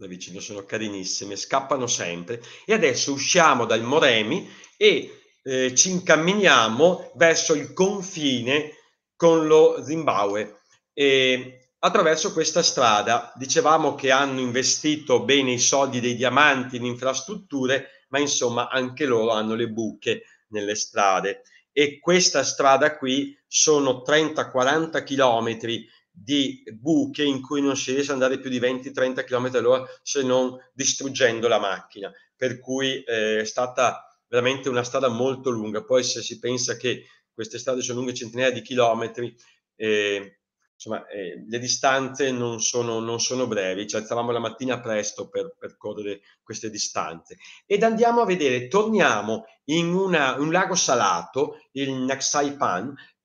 [SPEAKER 2] da vicino sono carinissime, scappano sempre. E adesso usciamo dal Moremi e eh, ci incamminiamo verso il confine con lo Zimbabwe. E attraverso questa strada dicevamo che hanno investito bene i soldi dei diamanti in infrastrutture, ma insomma anche loro hanno le buche nelle strade. E questa strada qui sono 30-40 chilometri di buche in cui non si riesce ad andare più di 20-30 km all'ora se non distruggendo la macchina, per cui eh, è stata veramente una strada molto lunga. Poi se si pensa che queste strade sono lunghe centinaia di chilometri, eh, insomma, eh, le distanze non sono, non sono brevi, ci alzavamo la mattina presto per percorrere queste distanze. Ed andiamo a vedere, torniamo in una, un lago salato, il Naxai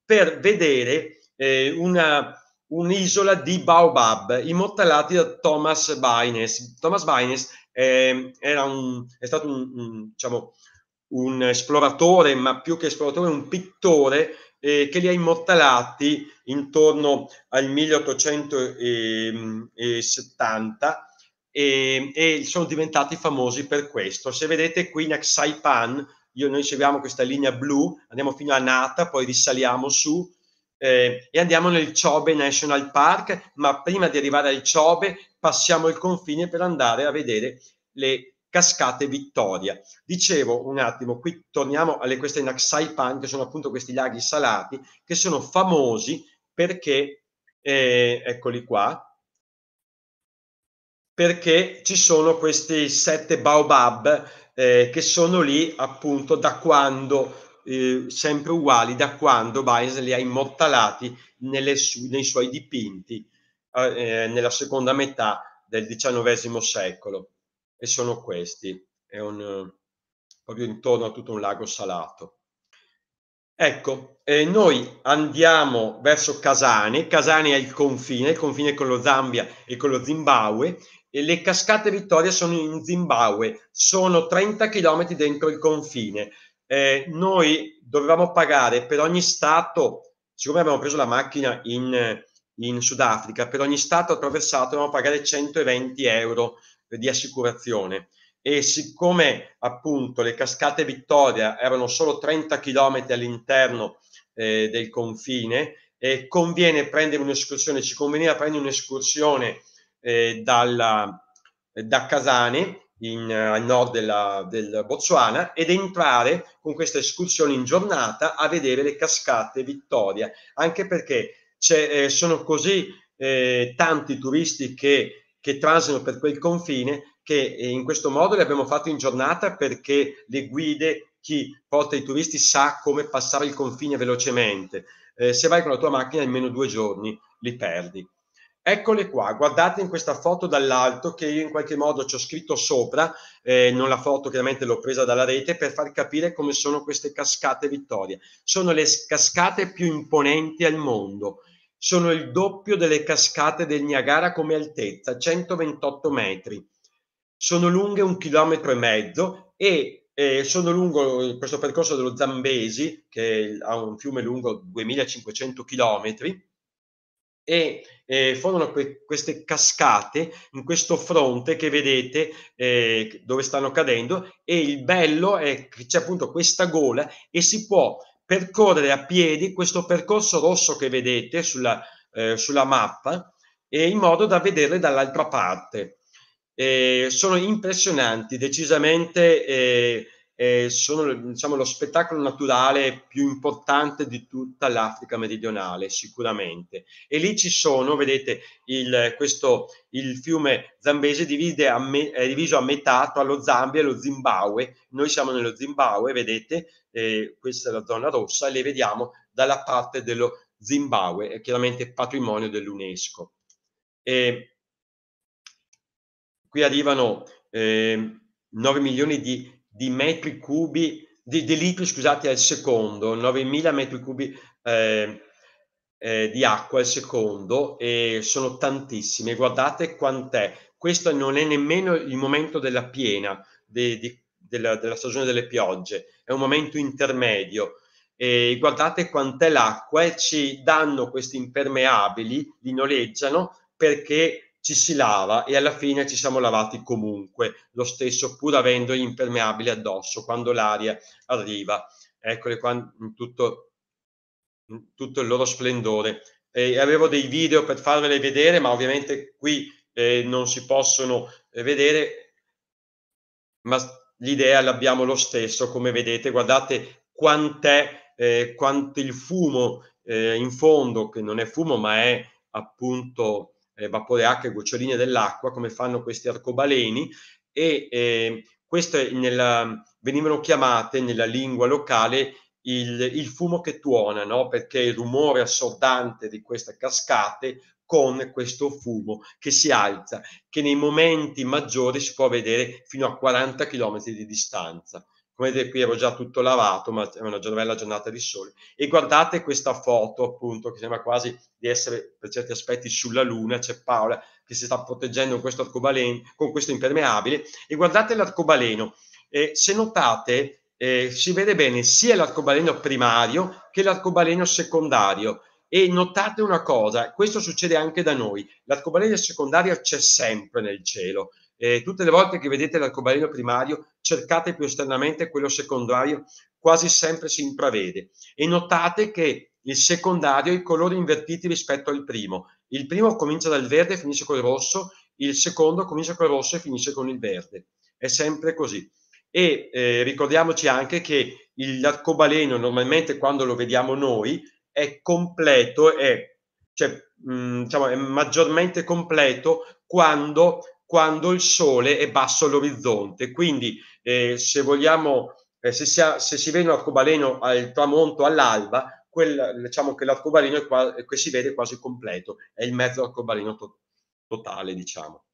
[SPEAKER 2] per vedere eh, una un'isola di Baobab, immortalati da Thomas Baines. Thomas Baines eh, un, è stato un, un, diciamo, un, esploratore, ma più che esploratore, un pittore eh, che li ha immortalati intorno al 1870 mm, e, e, sono diventati famosi per questo. Se vedete qui in Saipan, io, noi seguiamo questa linea blu, andiamo fino a Nata, poi risaliamo su, eh, e andiamo nel Chobe National Park, ma prima di arrivare al Chobe passiamo il confine per andare a vedere le cascate Vittoria. Dicevo un attimo, qui torniamo alle queste Naksai Pan, che sono appunto questi laghi salati, che sono famosi perché, eh, eccoli qua, perché ci sono questi sette baobab eh, che sono lì appunto da quando eh, sempre uguali da quando Byers li ha immortalati su- nei suoi dipinti eh, eh nella seconda metà del XIX secolo. E sono questi, è un, eh, proprio intorno a tutto un lago salato. Ecco, eh, noi andiamo verso Casane, Casane è il confine, il confine con lo Zambia e con lo Zimbabwe, e le cascate Vittoria sono in Zimbabwe, sono 30 km dentro il confine eh, noi dovevamo pagare per ogni Stato, siccome abbiamo preso la macchina in, in Sudafrica, per ogni Stato attraversato dovevamo pagare 120 euro di assicurazione e siccome appunto le cascate Vittoria erano solo 30 km all'interno eh, del confine, eh, conviene prendere un'escursione, ci conveniva prendere un'escursione eh, dalla, da Casane in, eh, a nord della, del Botswana ed entrare con questa escursione in giornata a vedere le cascate Vittoria, anche perché eh, sono così eh, tanti turisti che, che transano per quel confine che eh, in questo modo li abbiamo fatti in giornata perché le guide, chi porta i turisti sa come passare il confine velocemente. Eh, se vai con la tua macchina almeno due giorni li perdi. Eccole qua, guardate in questa foto dall'alto che io in qualche modo ci ho scritto sopra, eh, non la foto chiaramente l'ho presa dalla rete, per far capire come sono queste cascate Vittoria. Sono le cascate più imponenti al mondo, sono il doppio delle cascate del Niagara come altezza, 128 metri. Sono lunghe un chilometro e mezzo e eh, sono lungo eh, questo percorso dello Zambesi, che ha un fiume lungo 2500 chilometri, e eh, formano que- queste cascate in questo fronte che vedete eh, dove stanno cadendo e il bello è che c'è appunto questa gola e si può percorrere a piedi questo percorso rosso che vedete sulla, eh, sulla mappa in modo da vederle dall'altra parte. Eh, sono impressionanti, decisamente eh, eh, sono diciamo, lo spettacolo naturale più importante di tutta l'Africa meridionale, sicuramente. E lì ci sono, vedete, il, questo, il fiume Zambese a me, è diviso a metà tra lo Zambia e lo Zimbabwe. Noi siamo nello Zimbabwe, vedete, eh, questa è la zona rossa, e le vediamo dalla parte dello Zimbabwe, è chiaramente patrimonio dell'UNESCO. E qui arrivano eh, 9 milioni di di metri cubi, di, di litri scusate al secondo, 9.000 metri cubi eh, eh, di acqua al secondo e sono tantissime. Guardate quant'è. Questo non è nemmeno il momento della piena, de, de, della, della stagione delle piogge, è un momento intermedio. E guardate quant'è l'acqua e ci danno questi impermeabili, li noleggiano perché ci si lava e alla fine ci siamo lavati comunque lo stesso pur avendo gli impermeabili addosso quando l'aria arriva. Eccole qua in tutto, in tutto il loro splendore. E avevo dei video per farvele vedere, ma ovviamente qui eh, non si possono eh, vedere, ma l'idea l'abbiamo lo stesso, come vedete, guardate quant'è, eh, quanto il fumo eh, in fondo, che non è fumo ma è appunto eh, vapore H, goccioline dell'acqua, come fanno questi arcobaleni e eh, queste nella, venivano chiamate nella lingua locale il, il fumo che tuona, no? perché il rumore assordante di queste cascate con questo fumo che si alza, che nei momenti maggiori si può vedere fino a 40 km di distanza come vedete qui ero già tutto lavato, ma è una bella giornata di sole. E guardate questa foto, appunto, che sembra quasi di essere per certi aspetti sulla Luna, c'è Paola che si sta proteggendo con questo, con questo impermeabile. E guardate l'arcobaleno. Eh, se notate, eh, si vede bene sia l'arcobaleno primario che l'arcobaleno secondario. E notate una cosa, questo succede anche da noi, l'arcobaleno secondario c'è sempre nel cielo, eh, tutte le volte che vedete l'arcobaleno primario, cercate più esternamente quello secondario, quasi sempre si intravede. E notate che il secondario ha i colori invertiti rispetto al primo. Il primo comincia dal verde e finisce col rosso, il secondo comincia col rosso e finisce con il verde. È sempre così. E eh, ricordiamoci anche che l'arcobaleno, normalmente quando lo vediamo noi, è completo, è, cioè, mh, mm, diciamo, è maggiormente completo quando quando il sole è basso all'orizzonte. Quindi eh, se vogliamo, eh, se, si ha, se, si vede un arcobaleno al tramonto, all'alba, quel, diciamo che l'arcobaleno è qua, che si vede quasi completo, è il mezzo arcobaleno to- totale, diciamo.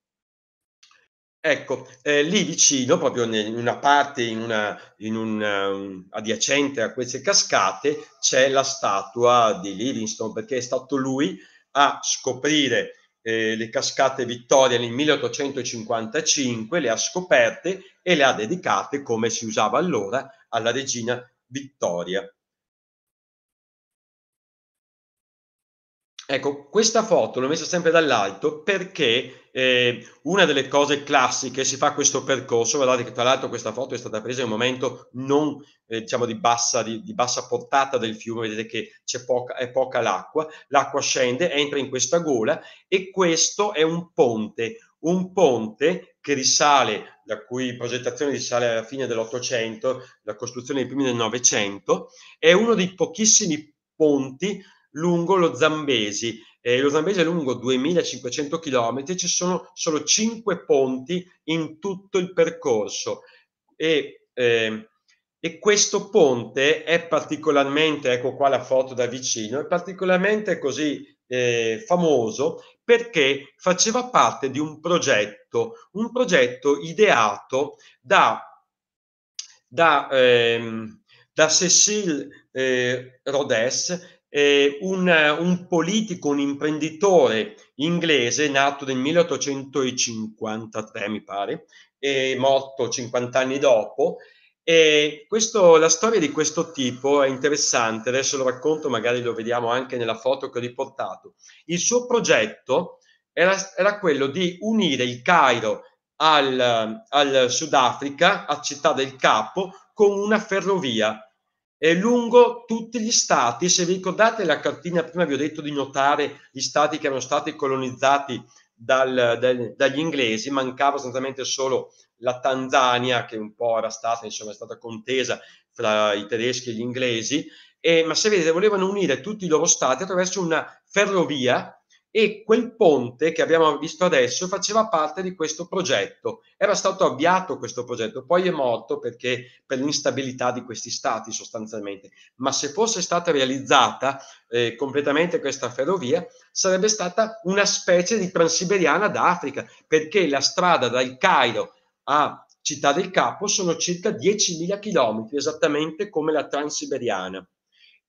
[SPEAKER 2] Ecco, eh, lì vicino, proprio in una parte in una, in una, um, adiacente a queste cascate, c'è la statua di Livingstone, perché è stato lui a scoprire eh, le cascate Vittoria nel 1855, le ha scoperte e le ha dedicate, come si usava allora, alla regina Vittoria. Ecco, questa foto l'ho messa sempre dall'alto perché eh, una delle cose classiche si fa questo percorso, guardate che tra l'altro questa foto è stata presa in un momento non eh, diciamo di bassa, di, di bassa, portata del fiume, vedete che poca, è poca l'acqua, l'acqua scende, entra in questa gola e questo è un ponte, un ponte che risale, la cui progettazione risale alla fine dell'Ottocento, la costruzione dei primi del Novecento, è uno dei pochissimi ponti lungo lo Zambesi. Eh, lo Zambesi è lungo 2500 km, ci sono solo 5 ponti in tutto il percorso e, eh, e questo ponte è particolarmente, ecco qua la foto da vicino, è particolarmente così eh, famoso perché faceva parte di un progetto, un progetto ideato da, da, ehm, da Cécile eh, Rodès eh, un, un, politico, un imprenditore inglese nato nel 1853, mi pare, e morto 50 anni dopo. E questo, la storia di questo tipo è interessante, adesso lo racconto, magari lo vediamo anche nella foto che ho riportato. Il suo progetto era, era quello di unire il Cairo al, al Sudafrica, a Città del Capo, con una ferrovia è lungo tutti gli stati. Se vi ricordate la cartina, prima vi ho detto di notare gli stati che erano stati colonizzati dal, dal, dagli inglesi, mancava esattamente solo la Tanzania, che un po' era stata, insomma, è stata contesa fra i tedeschi e gli inglesi, e, ma se vedete volevano unire tutti i loro stati attraverso una ferrovia e quel ponte che abbiamo visto adesso faceva parte di questo progetto. Era stato avviato questo progetto, poi è morto perché per l'instabilità di questi stati sostanzialmente, ma se fosse stata realizzata eh, completamente questa ferrovia sarebbe stata una specie di transiberiana d'Africa, perché la strada dal Cairo a Città del Capo sono circa 10.000 km, esattamente come la transiberiana.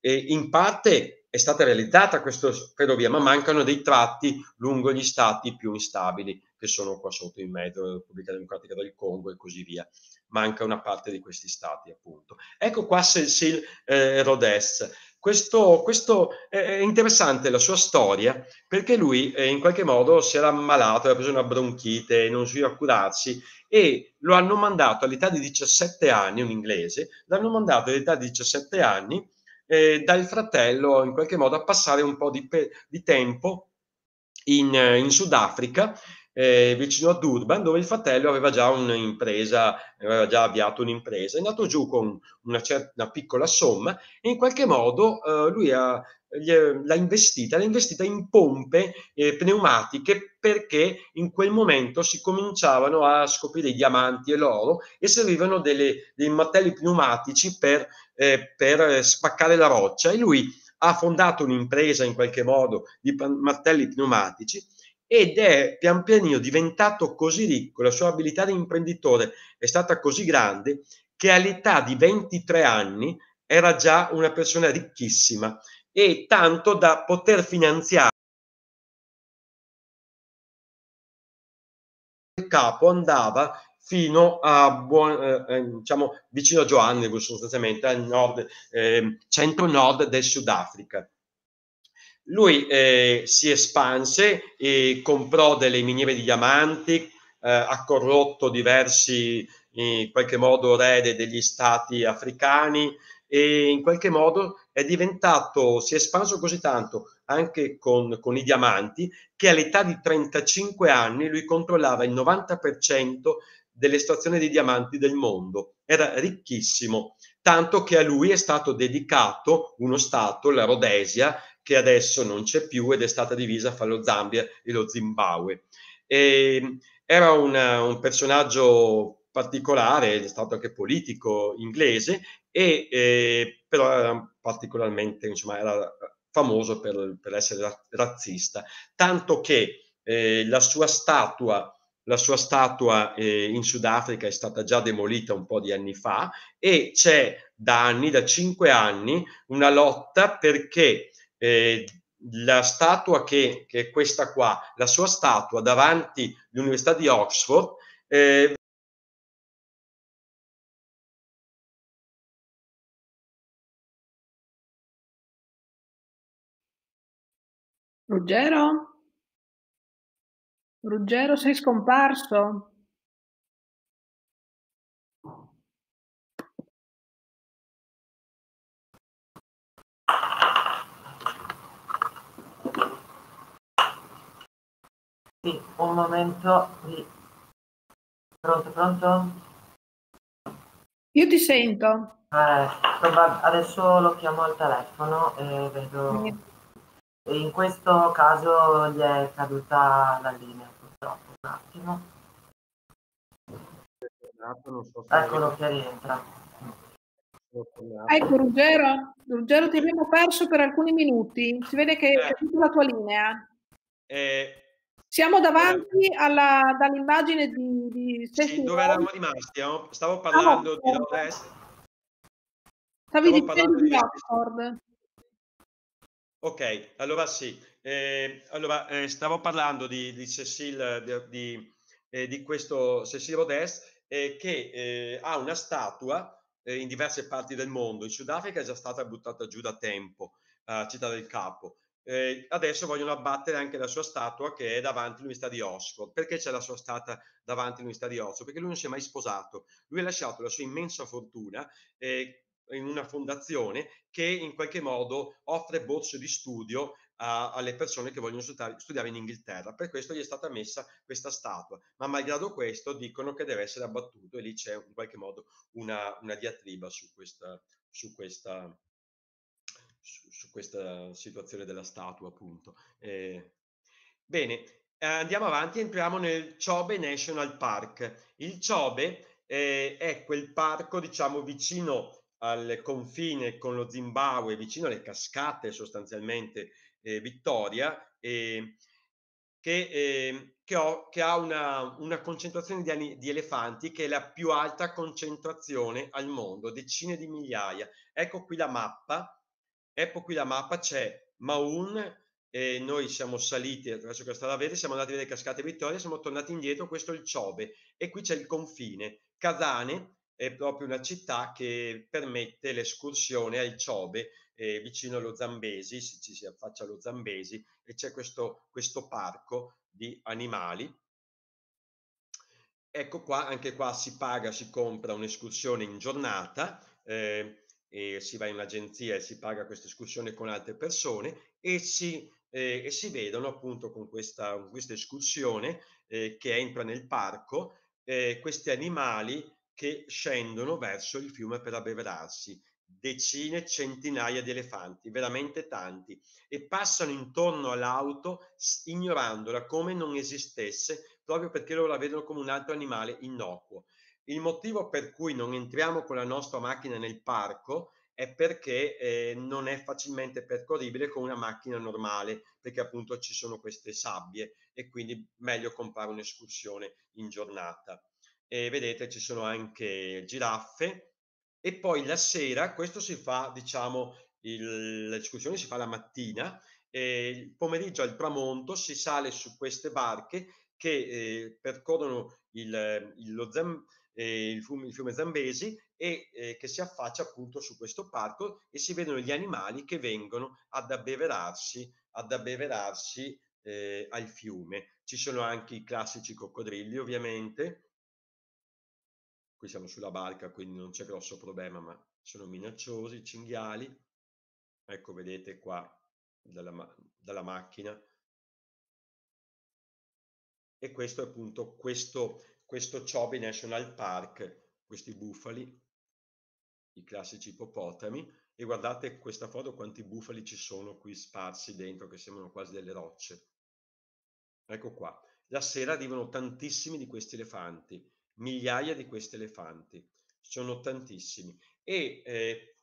[SPEAKER 2] E in parte è stata realizzata questa ferrovia, ma mancano dei tratti lungo gli stati più instabili, che sono qua sotto in mezzo, la Repubblica Democratica del Congo e così via. Manca una parte di questi stati, appunto. Ecco qua Cecil eh, Rhodes. Questo, questo, è interessante la sua storia perché lui eh, in qualche modo si era ammalato, aveva preso una bronchite, e non riusciva a curarsi e lo hanno mandato all'età di 17 anni, un inglese, l'hanno mandato all'età di 17 anni eh, dal fratello in qualche modo a passare un po' di, pe- di tempo in, eh, in Sudafrica eh, vicino a Durban, dove il fratello aveva già un'impresa, aveva già avviato un'impresa, è andato giù con una, cer- una piccola somma e in qualche modo eh, lui ha, eh, l'ha investita, l'ha investita in pompe eh, pneumatiche perché in quel momento si cominciavano a scoprire i diamanti e l'oro e servivano delle, dei martelli pneumatici per, eh, per, eh, spaccare la roccia e lui ha fondato un'impresa in qualche modo di martelli pneumatici ed è pian pianino diventato così ricco, la sua abilità di imprenditore è stata così grande che all'età di 23 anni era già una persona ricchissima e tanto da poter finanziare il capo andava fino a buon, eh, eh diciamo vicino a Johannesburg sostanzialmente al nord eh, centro nord del Sudafrica lui eh, si espanse e comprò delle miniere di diamanti eh, ha corrotto diversi in qualche modo erede degli stati africani e in qualche modo è diventato, si è espanso così tanto anche con, con i diamanti che all'età di 35 anni lui controllava il 90% delle stazioni di diamanti del mondo. Era ricchissimo, tanto che a lui è stato dedicato uno Stato, la Rhodesia, che adesso non c'è più ed è stata divisa fra lo Zambia e lo Zimbabwe. E ehm, era una, un personaggio particolare, è stato anche politico inglese, e, eh, però era particolarmente insomma, era eh, famoso per, per essere razzista, tanto che eh, la sua statua, la sua statua eh, in Sudafrica è stata già demolita un po' di anni fa e c'è da anni, da cinque anni, una lotta perché eh, la statua che, che, è questa qua, la sua statua davanti all'Università di Oxford,
[SPEAKER 3] eh, Ruggero? Ruggero, sei scomparso? Sì, un momento Pronto, pronto?
[SPEAKER 1] Io ti sento.
[SPEAKER 3] Eh, adesso lo chiamo al telefono e vedo... Sì in questo caso gli è caduta la linea purtroppo un attimo so eccolo che rientra ecco
[SPEAKER 1] Ruggero Ruggero ti abbiamo perso per alcuni minuti si vede che eh. è tutta la tua linea eh. Siamo davanti alla, dall'immagine di, di sì, dove eravamo
[SPEAKER 2] rimasti? Stavo ah, parlando ah, no, di
[SPEAKER 1] Stavo parlando di Oxford.
[SPEAKER 2] Ok, allora sì, eh, allora, eh, stavo parlando di, di Cecil, di, di, eh, di questo Cecil Rhodes eh, che eh, ha una statua eh, in diverse parti del mondo. In Sudafrica è già stata buttata giù da tempo, a Città del Capo. adesso vogliono abbattere anche la sua statua che è davanti all'Università di Oxford. Perché c'è la sua statua davanti all'Università di Oxford? Perché lui non si è mai sposato. Lui ha lasciato la sua immensa fortuna in una fondazione che in qualche modo offre borse di studio a, alle persone che vogliono studiare, in Inghilterra. Per questo gli è stata messa questa statua, ma malgrado questo dicono che deve essere abbattuto e lì c'è in qualche modo una, una diatriba su questa, su questa, su, su questa situazione della statua, appunto. Eh, bene, andiamo avanti, entriamo nel Chobe National Park. Il Chobe eh, è quel parco, diciamo, vicino al confine con lo Zimbabwe, vicino alle cascate sostanzialmente eh, Vittoria, eh, che, eh, che, ho, che, ha una, una concentrazione di, di, elefanti che è la più alta concentrazione al mondo, decine di migliaia. Ecco qui la mappa, ecco qui la mappa, c'è Maun, e noi siamo saliti attraverso questa strada verde, siamo andati a vedere Cascate Vittoria, siamo tornati indietro, questo è il Ciobe e qui c'è il confine. Kazane, è proprio una città che permette l'escursione al Ciobe, eh, vicino allo Zambesi, si, ci si affaccia allo Zambesi, e c'è questo, questo parco di animali. Ecco qua, anche qua si paga, si compra un'escursione in giornata, eh, e si va in un'agenzia e si paga questa escursione con altre persone e si, eh, e si vedono appunto con questa, con questa escursione eh, che entra nel parco eh, questi animali che scendono verso il fiume per abbeverarsi, decine, centinaia di elefanti, veramente tanti, e passano intorno all'auto ignorandola come non esistesse, proprio perché loro la vedono come un altro animale innocuo. Il motivo per cui non entriamo con la nostra macchina nel parco è perché eh, non è facilmente percorribile con una macchina normale, perché appunto ci sono queste sabbie e quindi meglio comprare un'escursione in giornata e vedete ci sono anche giraffe e poi la sera, questo si fa diciamo, l'escursione si fa la mattina e il pomeriggio al tramonto si sale su queste barche che eh, percorrono il, il, Zam, eh, il, fiume, il, fiume, Zambesi e eh, che si affaccia appunto su questo parco e si vedono gli animali che vengono ad abbeverarsi, ad abbeverarsi eh, al fiume. Ci sono anche i classici coccodrilli ovviamente, qui siamo sulla barca quindi non c'è grosso problema ma sono minacciosi i cinghiali ecco vedete qua dalla, dalla macchina e questo è appunto questo, questo Chobe National Park, questi bufali, i classici ippopotami, e guardate questa foto quanti bufali ci sono qui sparsi dentro che sembrano quasi delle rocce. Ecco qua, la sera arrivano tantissimi di questi elefanti, migliaia di questi elefanti, sono tantissimi. E eh,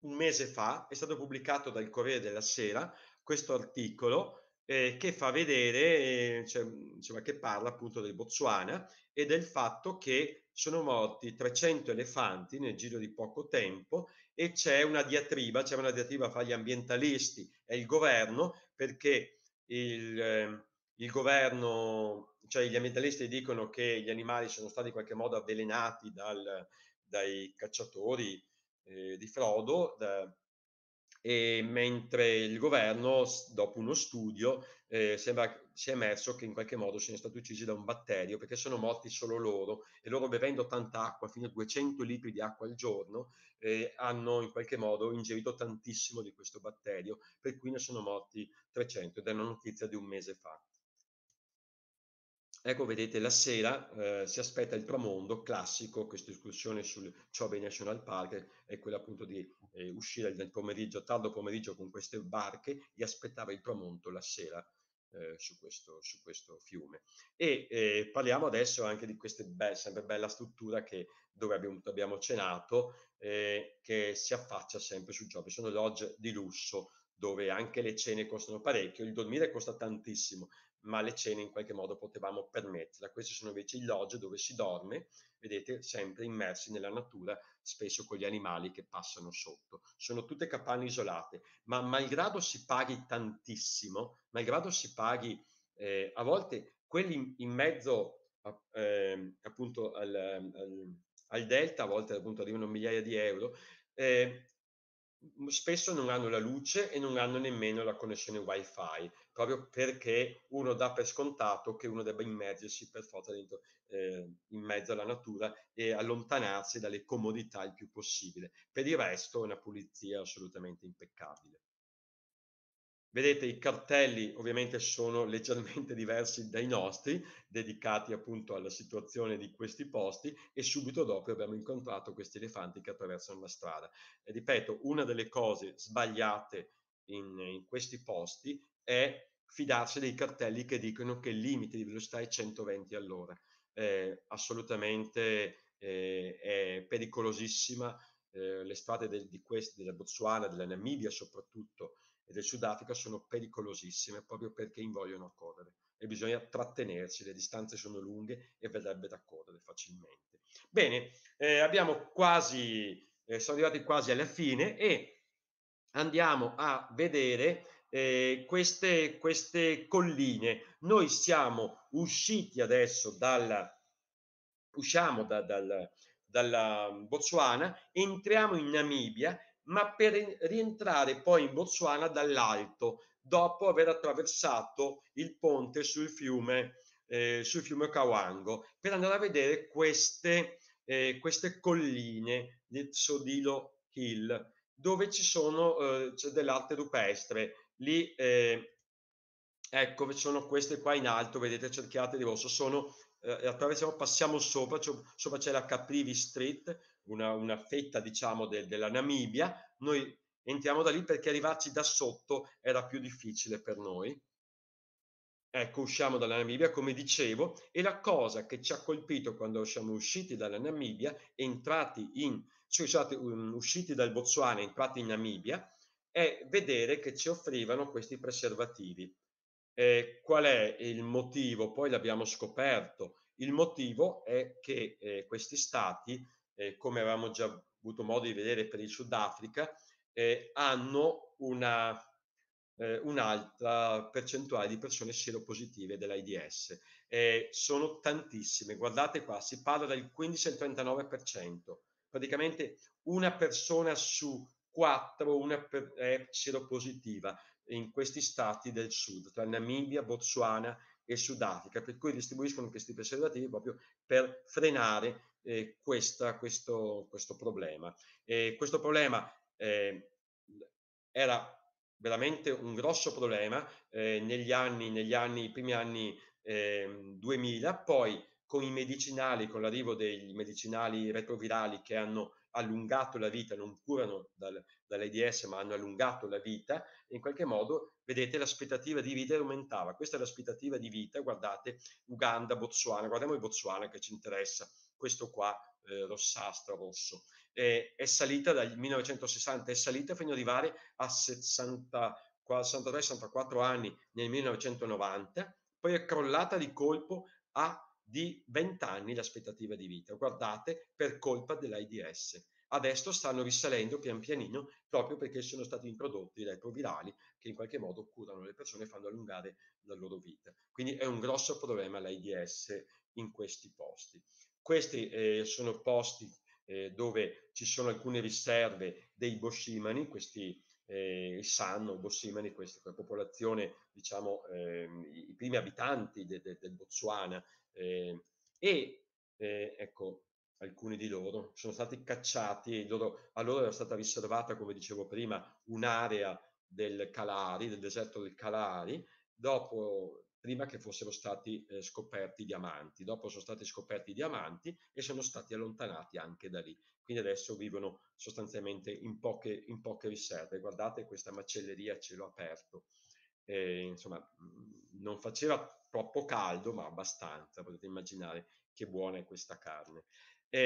[SPEAKER 2] un mese fa è stato pubblicato dal Corriere della Sera questo articolo eh, che fa vedere, eh, cioè, insomma, che parla appunto del Botswana e del fatto che sono morti 300 elefanti nel giro di poco tempo e c'è una diatriba, c'è una diatriba fra gli ambientalisti e il governo perché il, ehm, il governo, cioè gli ambientalisti dicono che gli animali sono stati in qualche modo avvelenati dal, dai cacciatori eh, di frodo, da, e mentre il governo, dopo uno studio, eh, sembra sia emerso che in qualche modo siano stati uccisi da un batterio perché sono morti solo loro e loro bevendo tanta acqua, fino a 200 litri di acqua al giorno, eh, hanno in qualche modo ingerito tantissimo di questo batterio, per cui ne sono morti 300 ed è una notizia di un mese fa. Ecco, vedete, la sera eh, si aspetta il tramonto classico, questa discussione sul Chobe National Park è quella appunto di eh, uscire nel pomeriggio, tardo pomeriggio con queste barche e aspettare il tramonto la sera eh, su, questo, su, questo, fiume. E eh, parliamo adesso anche di questa be- sempre bella struttura che, dove abbiamo, abbiamo cenato, eh, che si affaccia sempre sul Chobe. Sono lodge di lusso, dove anche le cene costano parecchio, il dormire costa tantissimo ma le cene in qualche modo potevamo permetterla. Queste sono invece i lodge dove si dorme, vedete, sempre immersi nella natura, spesso con gli animali che passano sotto. Sono tutte capanne isolate, ma malgrado si paghi tantissimo, malgrado si paghi eh, a volte quelli in mezzo a, eh, appunto al, al, al delta, a volte appunto arrivano migliaia di euro, eh, spesso non hanno la luce e non hanno nemmeno la connessione wifi, proprio perché uno dà per scontato che uno debba immergersi per forza dentro, eh, in mezzo alla natura e allontanarsi dalle comodità il più possibile. Per il resto è una pulizia assolutamente impeccabile. Vedete i cartelli ovviamente sono leggermente diversi dai nostri, dedicati appunto alla situazione di questi posti e subito dopo abbiamo incontrato questi elefanti che attraversano la strada. E ripeto, una delle cose sbagliate in, in questi posti è fidarsi dei cartelli che dicono che il limite di velocità è 120 all'ora. Eh, assolutamente eh, è pericolosissima. Eh, le strade del, di questi, della Botswana, della Namibia soprattutto, e del Sudafrica sono pericolosissime proprio perché invogliono a correre e bisogna trattenersi, le distanze sono lunghe e verrebbe da correre facilmente. Bene, eh, abbiamo quasi, eh, sono arrivati quasi alla fine e andiamo a vedere eh, queste, queste colline. Noi siamo usciti adesso dalla, usciamo da, dal, dalla Botswana, entriamo in Namibia ma per rientrare poi in Botswana dall'alto, dopo aver attraversato il ponte sul fiume, eh, sul fiume Kawango, per andare a vedere queste, eh, queste colline di Sodilo Hill, dove ci sono eh, c'è dell'arte rupestre. Lì, eh, ecco, ci sono queste qua in alto, vedete, cerchiate di rosso, sono, eh, attraversiamo, passiamo sopra, cioè, sopra c'è la Caprivi Street, una, una fetta diciamo de, della Namibia, noi entriamo da lì perché arrivarci da sotto era più difficile per noi. Ecco, usciamo dalla Namibia, come dicevo, e la cosa che ci ha colpito quando siamo usciti dalla Namibia, entrati in, scusate, um, usciti dal Botswana, entrati in Namibia, è vedere che ci offrivano questi preservativi. Eh, qual è il motivo? Poi l'abbiamo scoperto. Il motivo è che eh, questi stati eh, come avevamo già avuto modo di vedere per il Sudafrica, eh, hanno una, eh, un'alta percentuale di persone seropositive dell'AIDS. Eh, sono tantissime, guardate qua, si parla del 15 al 39%, praticamente una persona su quattro una per, è seropositiva in questi stati del sud, tra Namibia, Botswana e Sudafrica, per cui distribuiscono questi preservativi proprio per frenare eh, questa, questo, questo, problema. E questo problema eh, era veramente un grosso problema eh, negli anni, negli anni, primi anni 2000, ehm, poi con i medicinali, con l'arrivo dei medicinali retrovirali che hanno allungato la vita, non curano dal, dall'AIDS, ma hanno allungato la vita, in qualche modo, vedete, l'aspettativa di vita aumentava. Questa è l'aspettativa di vita, guardate, Uganda, Botswana, guardiamo il Botswana che ci interessa, questo qua eh, rossastro, rosso, eh, è salita dal 1960, è salita fino ad arrivare a 63-64 anni nel 1990, poi è crollata di colpo a di 20 anni l'aspettativa di vita, guardate, per colpa dell'AIDS. Adesso stanno risalendo pian pianino proprio perché sono stati introdotti i retrovirali che in qualche modo curano le persone e fanno allungare la loro vita. Quindi è un grosso problema l'AIDS in questi posti. Questi eh, sono posti eh, dove ci sono alcune riserve dei boscimani, questi eh, sanno bossimani, questa popolazione, diciamo, eh, i primi abitanti de, de, del Botswana eh, e eh, ecco, alcuni di loro sono stati cacciati, loro, a loro era stata riservata, come dicevo prima, un'area del Calari, del deserto del Calari, dopo, prima che fossero stati eh, scoperti i diamanti. Dopo sono stati scoperti i diamanti e sono stati allontanati anche da lì. Quindi adesso vivono sostanzialmente in poche, in poche riserve. Guardate questa macelleria a cielo aperto. Eh, insomma, mhmm, non faceva troppo caldo, ma abbastanza, potete immaginare che buona è questa carne. E,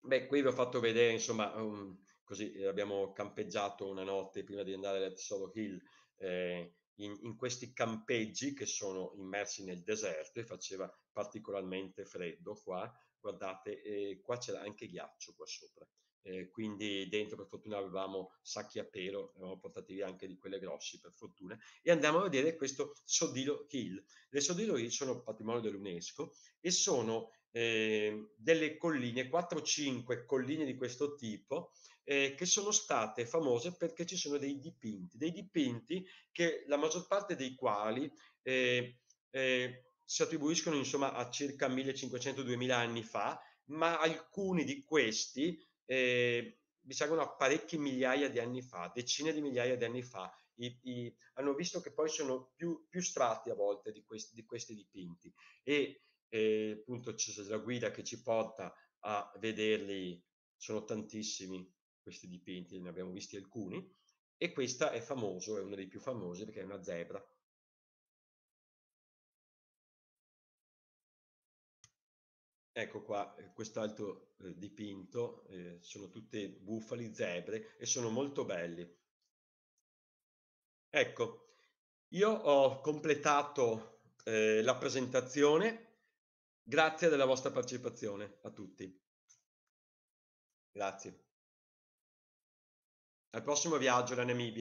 [SPEAKER 2] ehm, beh, qui vi ho fatto vedere, insomma, um, così eh, abbiamo campeggiato una notte prima di andare a Solo Hill, eh, in, in, questi campeggi che sono immersi nel deserto e faceva particolarmente freddo qua, guardate, eh, qua c'era anche ghiaccio qua sopra, eh, quindi dentro per fortuna avevamo sacchi a pelo, avevamo portati via anche di quelle grossi per fortuna, e andiamo a vedere questo Sodilo Hill. Le Sodilo Hill sono patrimonio dell'UNESCO e sono eh, delle colline, 4-5 colline di questo tipo, eh, che sono state famose perché ci sono dei dipinti, dei dipinti che la maggior parte dei quali eh, eh, si attribuiscono insomma a circa 1500-2000 anni fa, ma alcuni di questi eh, mi sa a parecchi migliaia di anni fa, decine di migliaia di anni fa, i, i, hanno visto che poi sono più, più strati a volte di questi, di questi dipinti e eh, appunto c'è la guida che ci porta a vederli, sono tantissimi questi dipinti, ne abbiamo visti alcuni e questa è famoso, è uno dei più famosi perché è una zebra Ecco qua, eh, quest'altro eh, dipinto, eh, sono tutte bufali, zebre e sono molto belli. Ecco, io ho completato eh, la presentazione, grazie della vostra partecipazione a tutti. Grazie.
[SPEAKER 3] Al prossimo viaggio alla Namibia.